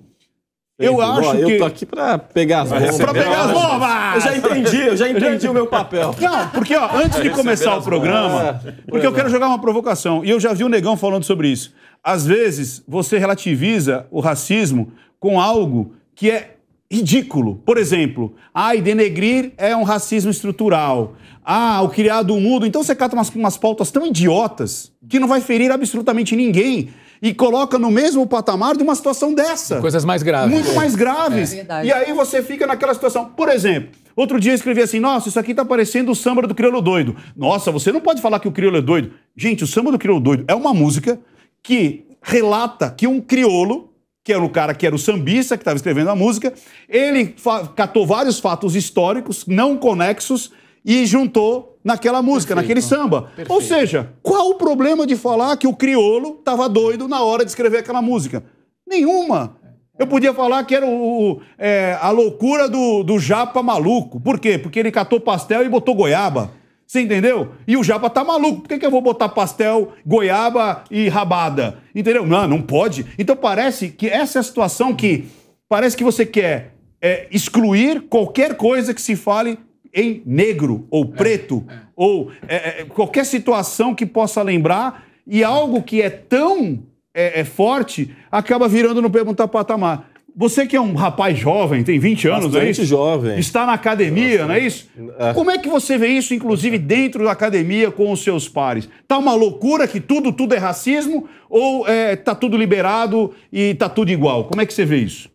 Eu acho eu que. Eu tô aqui pra pegar as bombas. Pra pegar as bombas! Eu já entendi, eu já entendi o meu papel. Não, porque, ó, antes de começar o programa, porque eu quero é. jogar uma provocação. E eu já vi o um negão falando sobre isso. Às vezes, você relativiza o racismo com algo que é ridículo. Por exemplo, ai, denegrir é um racismo estrutural. Ah, o criado mudo. Então você cata umas, umas pautas tão idiotas que não vai ferir absolutamente ninguém e coloca no mesmo patamar de uma situação dessa. Coisas mais graves. Muito mais graves. É e aí você fica naquela situação. Por exemplo, outro dia eu escrevi assim: nossa, isso aqui tá parecendo o samba do crioulo doido. Nossa, você não pode falar que o crioulo é doido. Gente, o samba do crioulo doido é uma música que relata que um crioulo que era o cara que era o sambista, que estava escrevendo a música, ele catou vários fatos históricos não conexos e juntou naquela música, Perfeito. naquele samba. Perfeito. Ou seja, qual o problema de falar que o criolo estava doido na hora de escrever aquela música? Nenhuma. Eu podia falar que era o, o, é, a loucura do, do japa maluco. Por quê? Porque ele catou pastel e botou goiaba. Você entendeu? E o japa tá maluco. Por que, que eu vou botar pastel, goiaba e rabada? Entendeu? Não, não pode. Então parece que essa é a situação que parece que você quer é, excluir qualquer coisa que se fale em negro ou é, preto é, é. ou é, qualquer situação que possa lembrar e algo que é tão é, é forte acaba virando no perguntar patamar. Você que é um rapaz jovem, tem 20 anos, é isso? jovem. Está na academia, Nossa, não é isso? É. Como é que você vê isso, inclusive, dentro da academia com os seus pares? Tá uma loucura que tudo, tudo é racismo ou é, tá tudo liberado e tá tudo igual? Como é que você vê isso?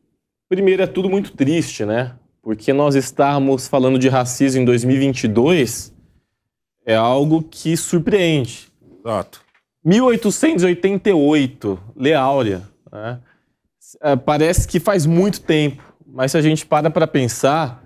Primeiro, é tudo muito triste, né? Porque nós estarmos falando de racismo em 2022 é algo que surpreende. Exato. 1888, Lei Áurea. Né? É, parece que faz muito tempo, mas se a gente para para pensar,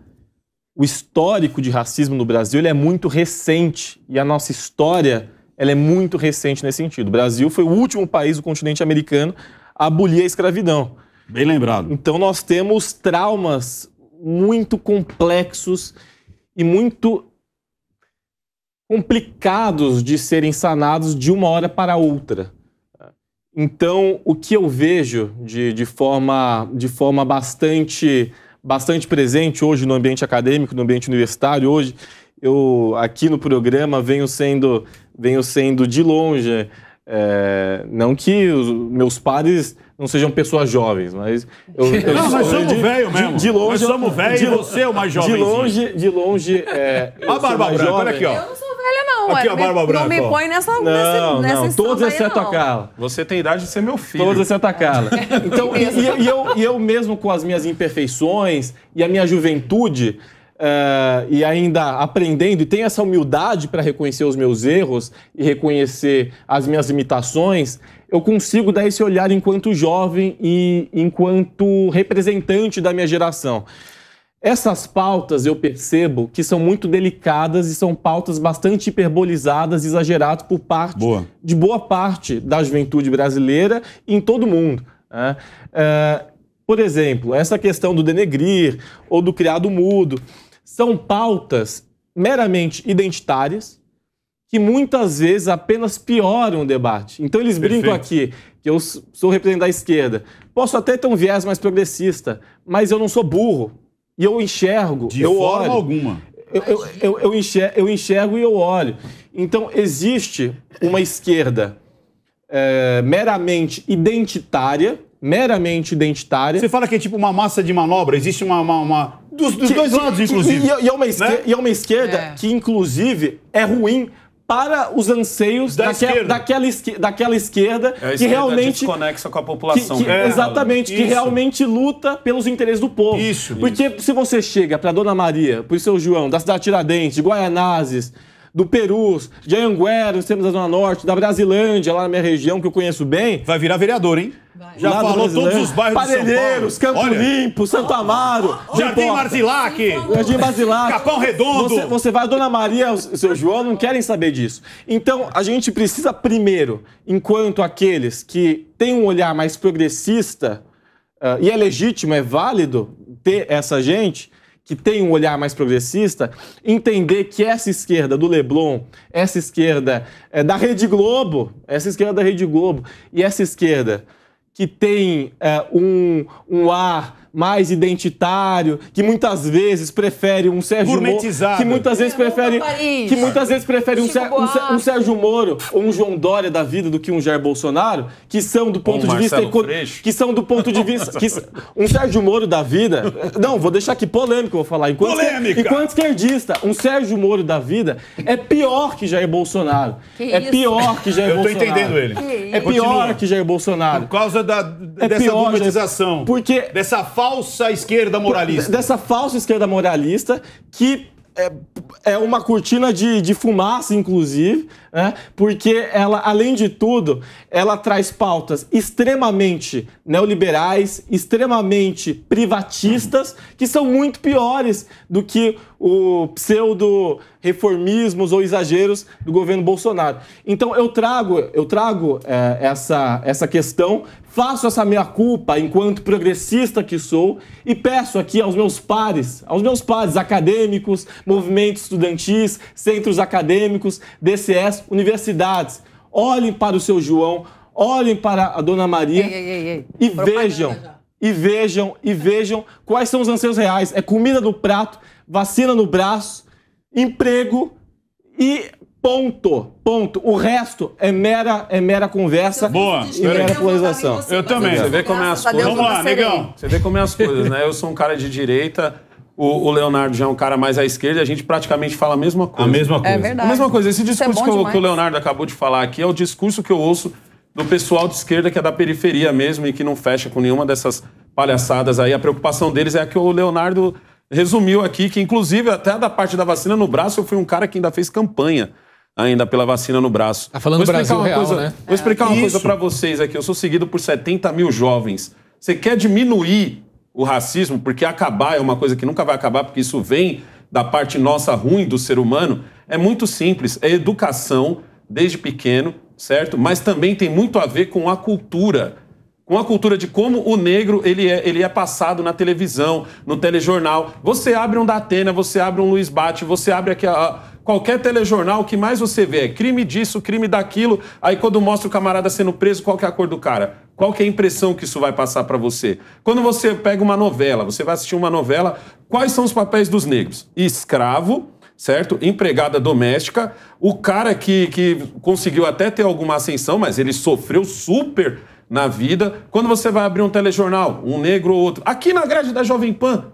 o histórico de racismo no Brasil é muito recente e a nossa história ela é muito recente nesse sentido. O Brasil foi o último país do continente americano a abolir a escravidão. Bem lembrado. Então nós temos traumas muito complexos e muito complicados de serem sanados de uma hora para outra. Então, o que eu vejo de, de, forma, de forma bastante bastante presente hoje no ambiente acadêmico, no ambiente universitário, hoje eu aqui no programa venho sendo venho sendo de longe, é, não que os meus pares não sejam pessoas jovens, mas. Eu, eu, não, nós somos velho mesmo. De, de longe, nós somos velho e você é o mais jovem. De longe, de longe. É, a barba branca, jovem. olha aqui, ó. Eu não sou velha, não. Aqui, ó, a barba branca. Não me põe nessa. Não, nessa, nessa não, todos exceto a Carla. Você tem idade de ser meu filho. Todos exceto a Carla. Então, e, e, eu, e eu mesmo com as minhas imperfeições e a minha juventude uh, e ainda aprendendo, e tenho essa humildade para reconhecer os meus erros e reconhecer as minhas limitações, eu consigo dar esse olhar enquanto jovem e enquanto representante da minha geração. Essas pautas eu percebo que são muito delicadas e são pautas bastante hiperbolizadas, exageradas por parte boa. de boa parte da juventude brasileira e em todo o mundo. Né? Uh, por exemplo, essa questão do denegrir ou do criado mudo são pautas meramente identitárias que muitas vezes apenas pioram o debate. Então eles Perfeito. brincam aqui que eu sou representante da esquerda. Posso até ter um viés mais progressista, mas eu não sou burro. E eu enxergo. De eu forma olho. alguma. Eu, eu, eu, eu, enxergo, eu enxergo e eu olho. Então existe uma esquerda é, meramente identitária, meramente identitária. Você fala que é tipo uma massa de manobra, existe uma, uma, uma dos, dos que, dois lados, inclusive. E, e, é uma esquerda, né? e é uma esquerda é. que, inclusive, é ruim para os anseios da daquela, esquerda. Daquela, esque, daquela esquerda, é que realmente conecta com a população. Que, que, é, exatamente, isso. que realmente luta pelos interesses do povo. Isso. Porque isso. se você chega para Dona Maria, para o seu João, da cidade Tiradentes, de Guaianazes, do Peru, de Anguera, no extremo da Zona Norte, da Brasilândia, lá na minha região, que eu conheço bem. Vai virar vereador, hein? Vai. Já lá falou todos os bairros de São Paulo. Campo Olha. Limpo, Santo Amaro, oh, oh, oh, Jardim Marzilac, Jardim Marzilac, Capão Redondo. Você, você vai, Dona Maria, o seu João, não querem saber disso. Então, a gente precisa primeiro, enquanto aqueles que têm um olhar mais progressista, uh, e é legítimo, é válido ter essa gente, que tem um olhar mais progressista, entender que essa esquerda do Leblon, essa esquerda é, da Rede Globo, essa esquerda da Rede Globo e essa esquerda que tem é, um, um ar mais identitário, que muitas vezes prefere um Sérgio Moro, que muitas vezes é prefere que muitas vezes prefere um, um, um, Sérgio Moro ou um João Dória da vida do que um Jair Bolsonaro, que são do ponto um de vista eco... que são do ponto de vista que... um Sérgio Moro da vida, não, vou deixar aqui polêmico, vou falar enquanto Polêmica. enquanto esquerdista, um Sérgio Moro da vida é pior que Jair Bolsonaro. Que é isso? pior que Jair Eu Bolsonaro. Eu tô entendendo ele. É pior Continua. que Jair Bolsonaro. Por causa da, é dessa pior, porque dessa falta falsa esquerda moralista. Dessa falsa esquerda moralista que é, é, uma cortina de, de fumaça, inclusive, né? porque ela, além de tudo, ela traz pautas extremamente neoliberais, extremamente privatistas, que são muito piores do que o pseudo-reformismos ou exageros do governo Bolsonaro. Então eu trago, eu trago é, essa, essa questão, faço essa minha culpa enquanto progressista que sou e peço aqui aos meus pares, aos meus pares acadêmicos, movimentos estudantis, centros acadêmicos, DCS, universidades, olhem para o seu João, olhem para a Dona Maria ei, ei, ei, e Propaganda. vejam e vejam, e vejam quais são os anseios reais. É comida no prato, vacina no braço, emprego e ponto, ponto. O resto é mera, é mera conversa Boa. e mera polarização. Eu também. Você vê como é as coisas. Vamos lá, negão. Você vê como é as coisas, né? Eu sou um cara de direita. O, Leonardo já é um cara mais à esquerda, a gente praticamente fala a mesma coisa. A mesma é coisa. É verdade. A mesma coisa. Esse é discurso é que, eu, que, o Leonardo acabou de falar aqui é o discurso que eu ouço do pessoal de esquerda que é da periferia mesmo e que não fecha com nenhuma dessas palhaçadas aí. A preocupação deles é a que o Leonardo resumiu aqui, que inclusive até da parte da vacina no braço, eu fui um cara que ainda fez campanha ainda pela vacina no braço. Tá falando Brasil real, coisa, né? Vou explicar uma é. Isso. coisa para vocês aqui. Eu sou seguido por 70 mil jovens. Você quer diminuir o racismo, porque acabar é uma coisa que nunca vai acabar, porque isso vem da parte nossa ruim do ser humano, é muito simples. É educação desde pequeno certo? Mas também tem muito a ver com a cultura com a cultura de como o negro ele é, ele é passado na televisão, no telejornal. Você abre um da Atena, você abre um Luiz Bate, você abre aqui a, a, qualquer telejornal, o que mais você vê é crime disso, crime daquilo. Aí quando mostra o camarada sendo preso, qual que é a cor do cara? Qual que é a impressão que isso vai passar para você? Quando você pega uma novela, você vai assistir uma novela, quais são os papéis dos negros? Escravo, certo? Empregada doméstica, o cara que, que conseguiu até ter alguma ascensão, mas ele sofreu super na vida. Quando você vai abrir um telejornal, um negro ou outro, aqui na grade da Jovem Pan,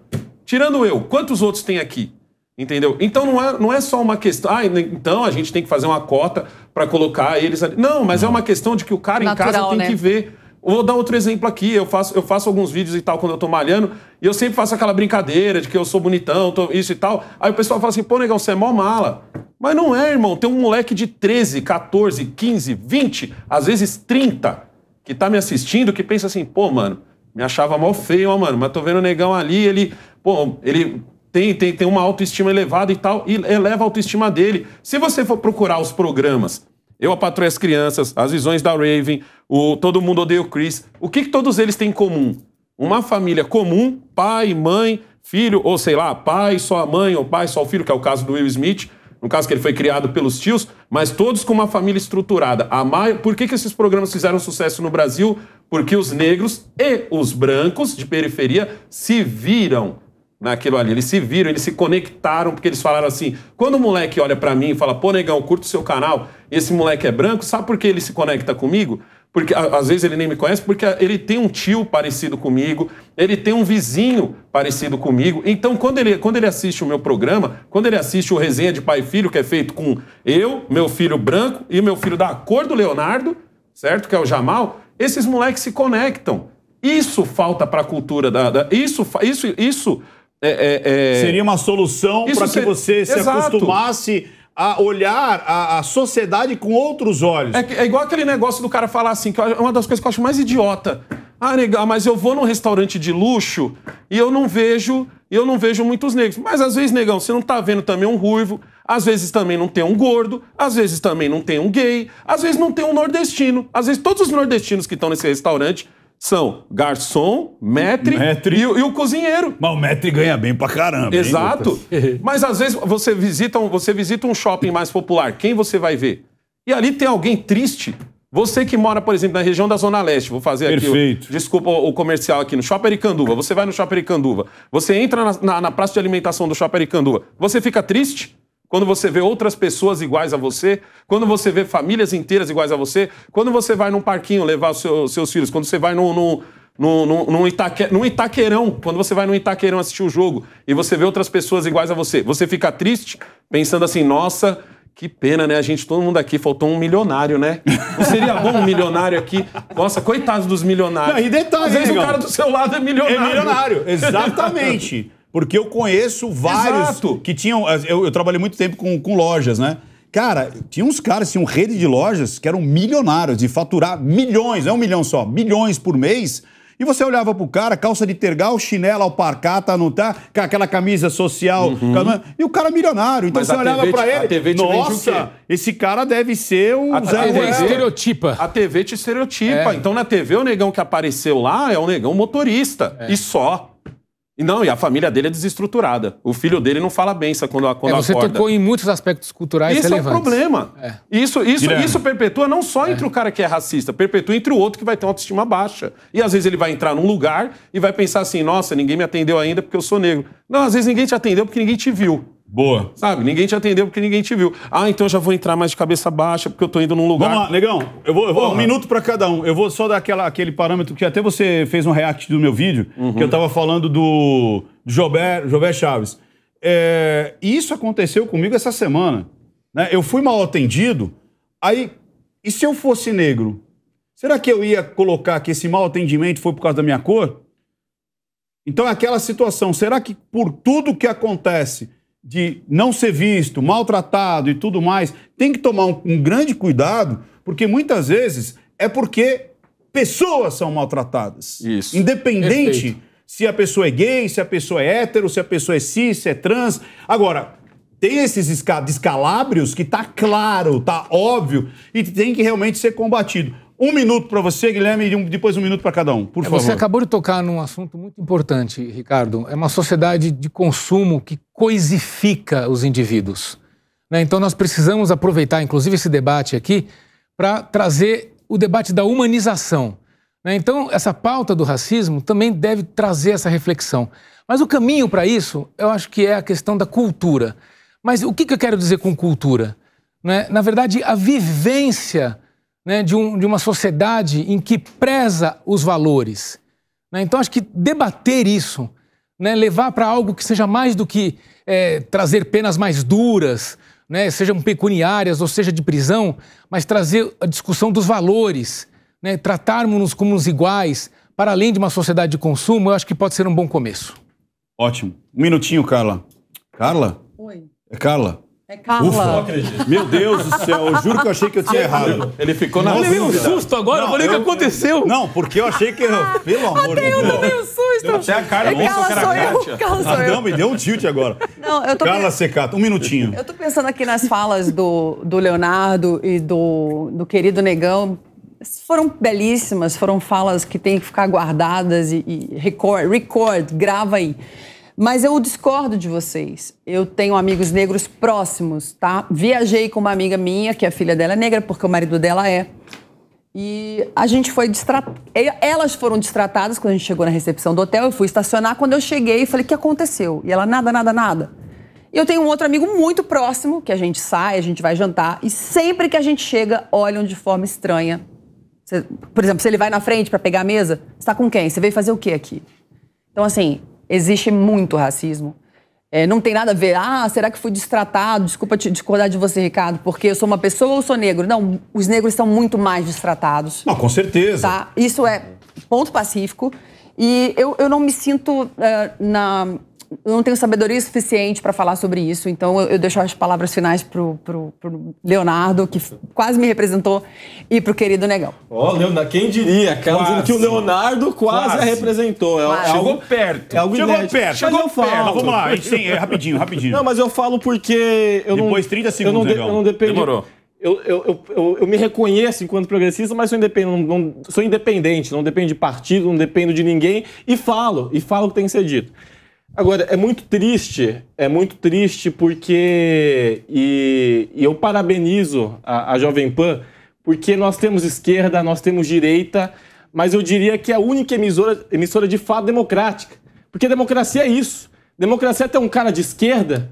tirando eu, quantos outros tem aqui? Entendeu? Então não é, não é só uma questão. Ah, então a gente tem que fazer uma cota para colocar eles ali. Não, mas é não. é uma questão de que o cara Natural, em casa tem né? que ver Vou dar outro exemplo aqui. Eu faço, eu faço alguns vídeos e tal quando eu tô malhando, e eu sempre faço aquela brincadeira de que eu sou bonitão, tô, isso e tal. Aí o pessoal fala assim, pô, negão, você é mó mala. Mas não é, irmão. Tem um moleque de 13, 14, 15, 20, às vezes 30, que tá me assistindo, que pensa assim, pô, mano, me achava mó feio, ó, mano, mas tô vendo o negão ali, ele, pô, ele tem, tem, tem uma autoestima elevada e tal, e eleva a autoestima dele. Se você for procurar os programas eu, a as Crianças, As Visões da Raven, o Todo Mundo Odeia o Chris. O que, que todos eles têm em comum? Uma família comum, pai, mãe, filho, ou sei lá, pai, só a mãe, ou pai, só o filho, que é o caso do Will Smith, no caso que ele foi criado pelos tios, mas todos com uma família estruturada. A Por que, que esses programas fizeram sucesso no Brasil? Porque os negros e os brancos de periferia se viram naquilo ali. Eles se viram, eles se conectaram, porque eles falaram assim: quando o moleque olha para mim e fala, pô, negão, curto o seu canal, esse moleque é branco, sabe por que ele se conecta comigo? Porque às vezes ele nem me conhece, porque ele tem um tio parecido comigo, ele tem um vizinho parecido comigo. Então, quando ele, quando ele assiste o meu programa, quando ele assiste o Resenha de Pai e Filho, que é feito com eu, meu filho branco e meu filho da cor do Leonardo, certo? Que é o Jamal, esses moleques se conectam. Isso falta para a cultura da, da, isso, isso, isso é, é, é... Seria uma solução para ser... que você Exato. se acostumasse a olhar a, a, sociedade com outros olhos. É, é igual aquele negócio do cara falar assim, que é uma das coisas que eu acho mais idiota. Ah, legal, ah, mas eu vou num restaurante de luxo e eu não vejo, eu não vejo muitos negros. Mas às vezes, negão, você não tá vendo também um ruivo, às vezes também não tem um gordo, às vezes também não tem um gay, às vezes não tem um nordestino. Às vezes todos os nordestinos que estão nesse restaurante são garçom, maître, maître. E, e, o cozinheiro. Mas o maître ganha bem pra caramba. Exato. Hein, Mas às vezes você visita, um, você visita um shopping mais popular, quem você vai ver? E ali tem alguém triste. Você que mora, por exemplo, na região da Zona Leste, vou fazer Perfeito. aqui. O, desculpa o, comercial aqui, no Shopping Aricanduva. Você vai no Shopping Aricanduva, você entra na, na, na praça de alimentação do Shopping Aricanduva, você fica triste? quando você vê outras pessoas iguais a você, quando você vê famílias inteiras iguais a você, quando você vai num parquinho levar os seu, seus filhos, quando você vai num, num, num, num, Itaque, num Itaquerão, quando você vai num Itaquerão assistir o jogo e você vê outras pessoas iguais a você, você fica triste pensando assim, nossa, que pena, né? A gente, todo mundo aqui, faltou um milionário, né? Não seria bom um milionário aqui? Nossa, coitado dos milionários. Não, e detalhe, Às vezes legal. o cara do seu lado é milionário. É milionário, é exatamente. Porque eu conheço vários Exato. que tinham. Eu, eu, trabalhei muito tempo com, com lojas, né? Cara, tinha uns caras, tinha uma rede de lojas que eram milionários de faturar milhões, não é um milhão só, milhões por mês. E você olhava pro cara, calça de tergal, chinelo, alparcata, não tá? Com aquela camisa social. Uhum. E o cara milionário. Então Mas você olhava para ele. A TV te nossa, esse cara deve ser um. A TV Ruel. estereotipa. A TV te estereotipa. É. Então na TV o negão que apareceu lá é o negão motorista. É. E só. Não, e a família dele é desestruturada. O filho dele não fala benção quando, quando é, você acorda. Você tocou em muitos aspectos culturais isso relevantes. Isso é um problema. É. Isso, isso, isso perpetua não só é. entre o cara que é racista, perpetua entre o outro que vai ter uma autoestima baixa. E às vezes ele vai entrar num lugar e vai pensar assim, nossa, ninguém me atendeu ainda porque eu sou negro. Não, às vezes ninguém te atendeu porque ninguém te viu. Boa. Sabe? Ninguém te atendeu porque ninguém te viu. Ah, então eu já vou entrar mais de cabeça baixa porque eu tô indo num lugar. Vamos lá, negão. Eu vou, eu vou um minuto para cada um. Eu vou só dar aquela, aquele parâmetro que até você fez um react do meu vídeo, uhum. que eu tava falando do, do Jobé, Chaves. É, isso aconteceu comigo essa semana. Né? Eu fui mal atendido, aí. E se eu fosse negro? Será que eu ia colocar que esse mal atendimento foi por causa da minha cor? Então, é aquela situação, será que por tudo que acontece de não ser visto, maltratado e tudo mais, tem que tomar um, um grande cuidado, porque muitas vezes é porque pessoas são maltratadas. Isso. Independente Perfeito. se a pessoa é gay, se a pessoa é hétero, se a pessoa é cis, se é trans. Agora, tem esses descalábrios que tá claro, tá óbvio e tem que realmente ser combatido. Um minuto para você, Guilherme, e um, depois um minuto para cada um, por é, favor. Você acabou de tocar num assunto muito importante, Ricardo. É uma sociedade de consumo que coisifica os indivíduos. Né? Então nós precisamos aproveitar, inclusive, esse debate aqui para trazer o debate da humanização. Né? Então, essa pauta do racismo também deve trazer essa reflexão. Mas o caminho para isso, eu acho que é a questão da cultura. Mas o que, que eu quero dizer com cultura? Né? Na verdade, a vivência né, de, um, de uma sociedade em que preza os valores. Né? Então, acho que debater isso, né, levar para algo que seja mais do que é, trazer penas mais duras, né, sejam pecuniárias ou seja de prisão, mas trazer a discussão dos valores, né, tratarmos-nos como os iguais, para além de uma sociedade de consumo, eu acho que pode ser um bom começo. Ótimo. Um minutinho, Carla. Carla? Oi. É Carla? É Carla. Ufa, não acredito. Meu Deus do céu, eu juro que eu achei que eu tinha errado. Ele ficou na Nossa, Eu um susto agora, não, eu falei o que aconteceu. Não, porque eu achei que. Eu, ah, pelo amor de Deus. Eu tomei um susto. Eu até a Carla, é, Carla, sou eu, Carla sou eu. Ah, não, me deu um tilt agora. Não, eu tô Carla Secato, um minutinho. Eu tô pensando aqui nas falas do, do Leonardo e do, do querido Negão. Foram belíssimas, foram falas que têm que ficar guardadas e, e record, record, grava aí. Mas eu discordo de vocês. Eu tenho amigos negros próximos, tá? Viajei com uma amiga minha, que a filha dela é negra, porque o marido dela é. E a gente foi distratada. Elas foram distratadas quando a gente chegou na recepção do hotel. Eu fui estacionar. Quando eu cheguei, falei: o que aconteceu? E ela: nada, nada, nada. E eu tenho um outro amigo muito próximo, que a gente sai, a gente vai jantar. E sempre que a gente chega, olham de forma estranha. por exemplo, se ele vai na frente para pegar a mesa, está com quem? Você veio fazer o quê aqui? Então, assim, Existe muito racismo. É, não tem nada a ver, ah, será que fui destratado? Desculpa te discordar de você, Ricardo, porque eu sou uma pessoa ou sou negro? Não, os negros são muito mais destratados. Não, com certeza. Tá? Isso é ponto pacífico. E eu, eu não me sinto uh, na não tenho sabedoria suficiente para falar sobre isso, então eu, eu, deixo as palavras finais pro, pro, pro Leonardo, que quase me representou, e pro querido Negão. Ó, oh, Leonardo, quem diria? Aquela dizendo que o Leonardo quase, quase. a representou. É, quase. É Chegou algo, perto. É algo Chegou inédito. perto. Chegou eu perto. Falo. vamos lá, sim, é rapidinho, rapidinho. Não, mas eu falo porque eu Depois não... Depois 30 segundos, eu não, de, eu não dependo... Demorou. Eu, eu, eu, eu, me reconheço enquanto progressista, mas sou independente, não, não, sou independente, não dependo de partido, não dependo de ninguém, e falo, e falo o que tem que ser dito. Agora, é muito triste, é muito triste porque. E, e eu parabenizo a, a Jovem Pan, porque nós temos esquerda, nós temos direita, mas eu diria que é a única emissora, emissora de fato democrática. Porque democracia é isso. Democracia é ter um cara de esquerda,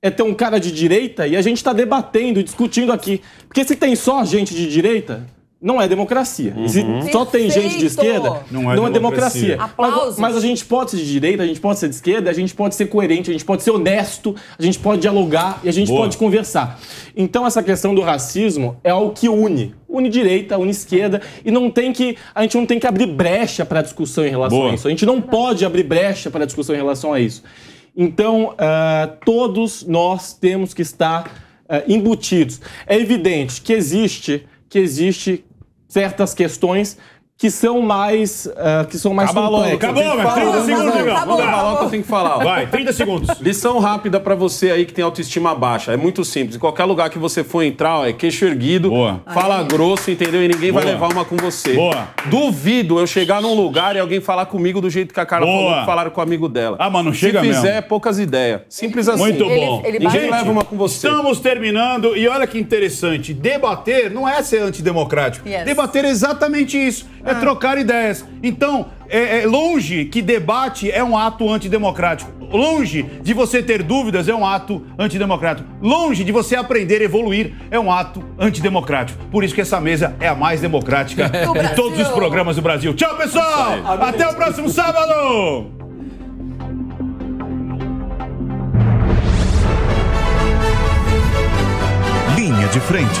é ter um cara de direita, e a gente está debatendo, discutindo aqui. Porque se tem só gente de direita, não é democracia. Uhum. Se só tem gente de esquerda, não é não democracia. É democracia. Mas, mas, a gente pode ser de direita, a gente pode ser de esquerda, a gente pode ser coerente, a gente pode ser honesto, a gente pode dialogar e a gente Boa. pode conversar. Então essa questão do racismo é algo que une. Une direita, une esquerda, e não tem que. A gente não tem que abrir brecha para discussão em relação Boa. a isso. A gente não pode abrir brecha para discussão em relação a isso. Então, uh, todos nós temos que estar uh, embutidos. É evidente que existe, que existe certas questões que são mais. Uh, que são mais acabou, complexos. Acabou, mas 30 segundos, Digão. Acabou, acabou. eu tenho que falar. Vai, 30 segundos. Lição rápida para você aí que tem autoestima baixa. É muito simples. Em qualquer lugar que você for entrar, ó, é queixo erguido, Boa. fala Ai. grosso, entendeu? E ninguém Boa. vai levar uma com você. Boa. Duvido eu chegar num lugar e alguém falar comigo do jeito que a Carla Boa. falou que falaram com o amigo dela. Ah, mano, chega Se fizer, mesmo. É poucas ideias. Simples assim. Muito bom. Ele, ele ninguém gente, leva uma com você. Estamos terminando e olha que interessante. Debater não é ser antidemocrático. Yes. Debater é exatamente isso é, ah. trocar ideias. Então, é, é longe que debate é um ato antidemocrático. Longe de você ter dúvidas é um ato antidemocrático. Longe de você aprender a evoluir é um ato antidemocrático. Por isso que essa mesa é a mais democrática de todos os programas do Brasil. Tchau, pessoal! Até o próximo sábado! Linha de frente.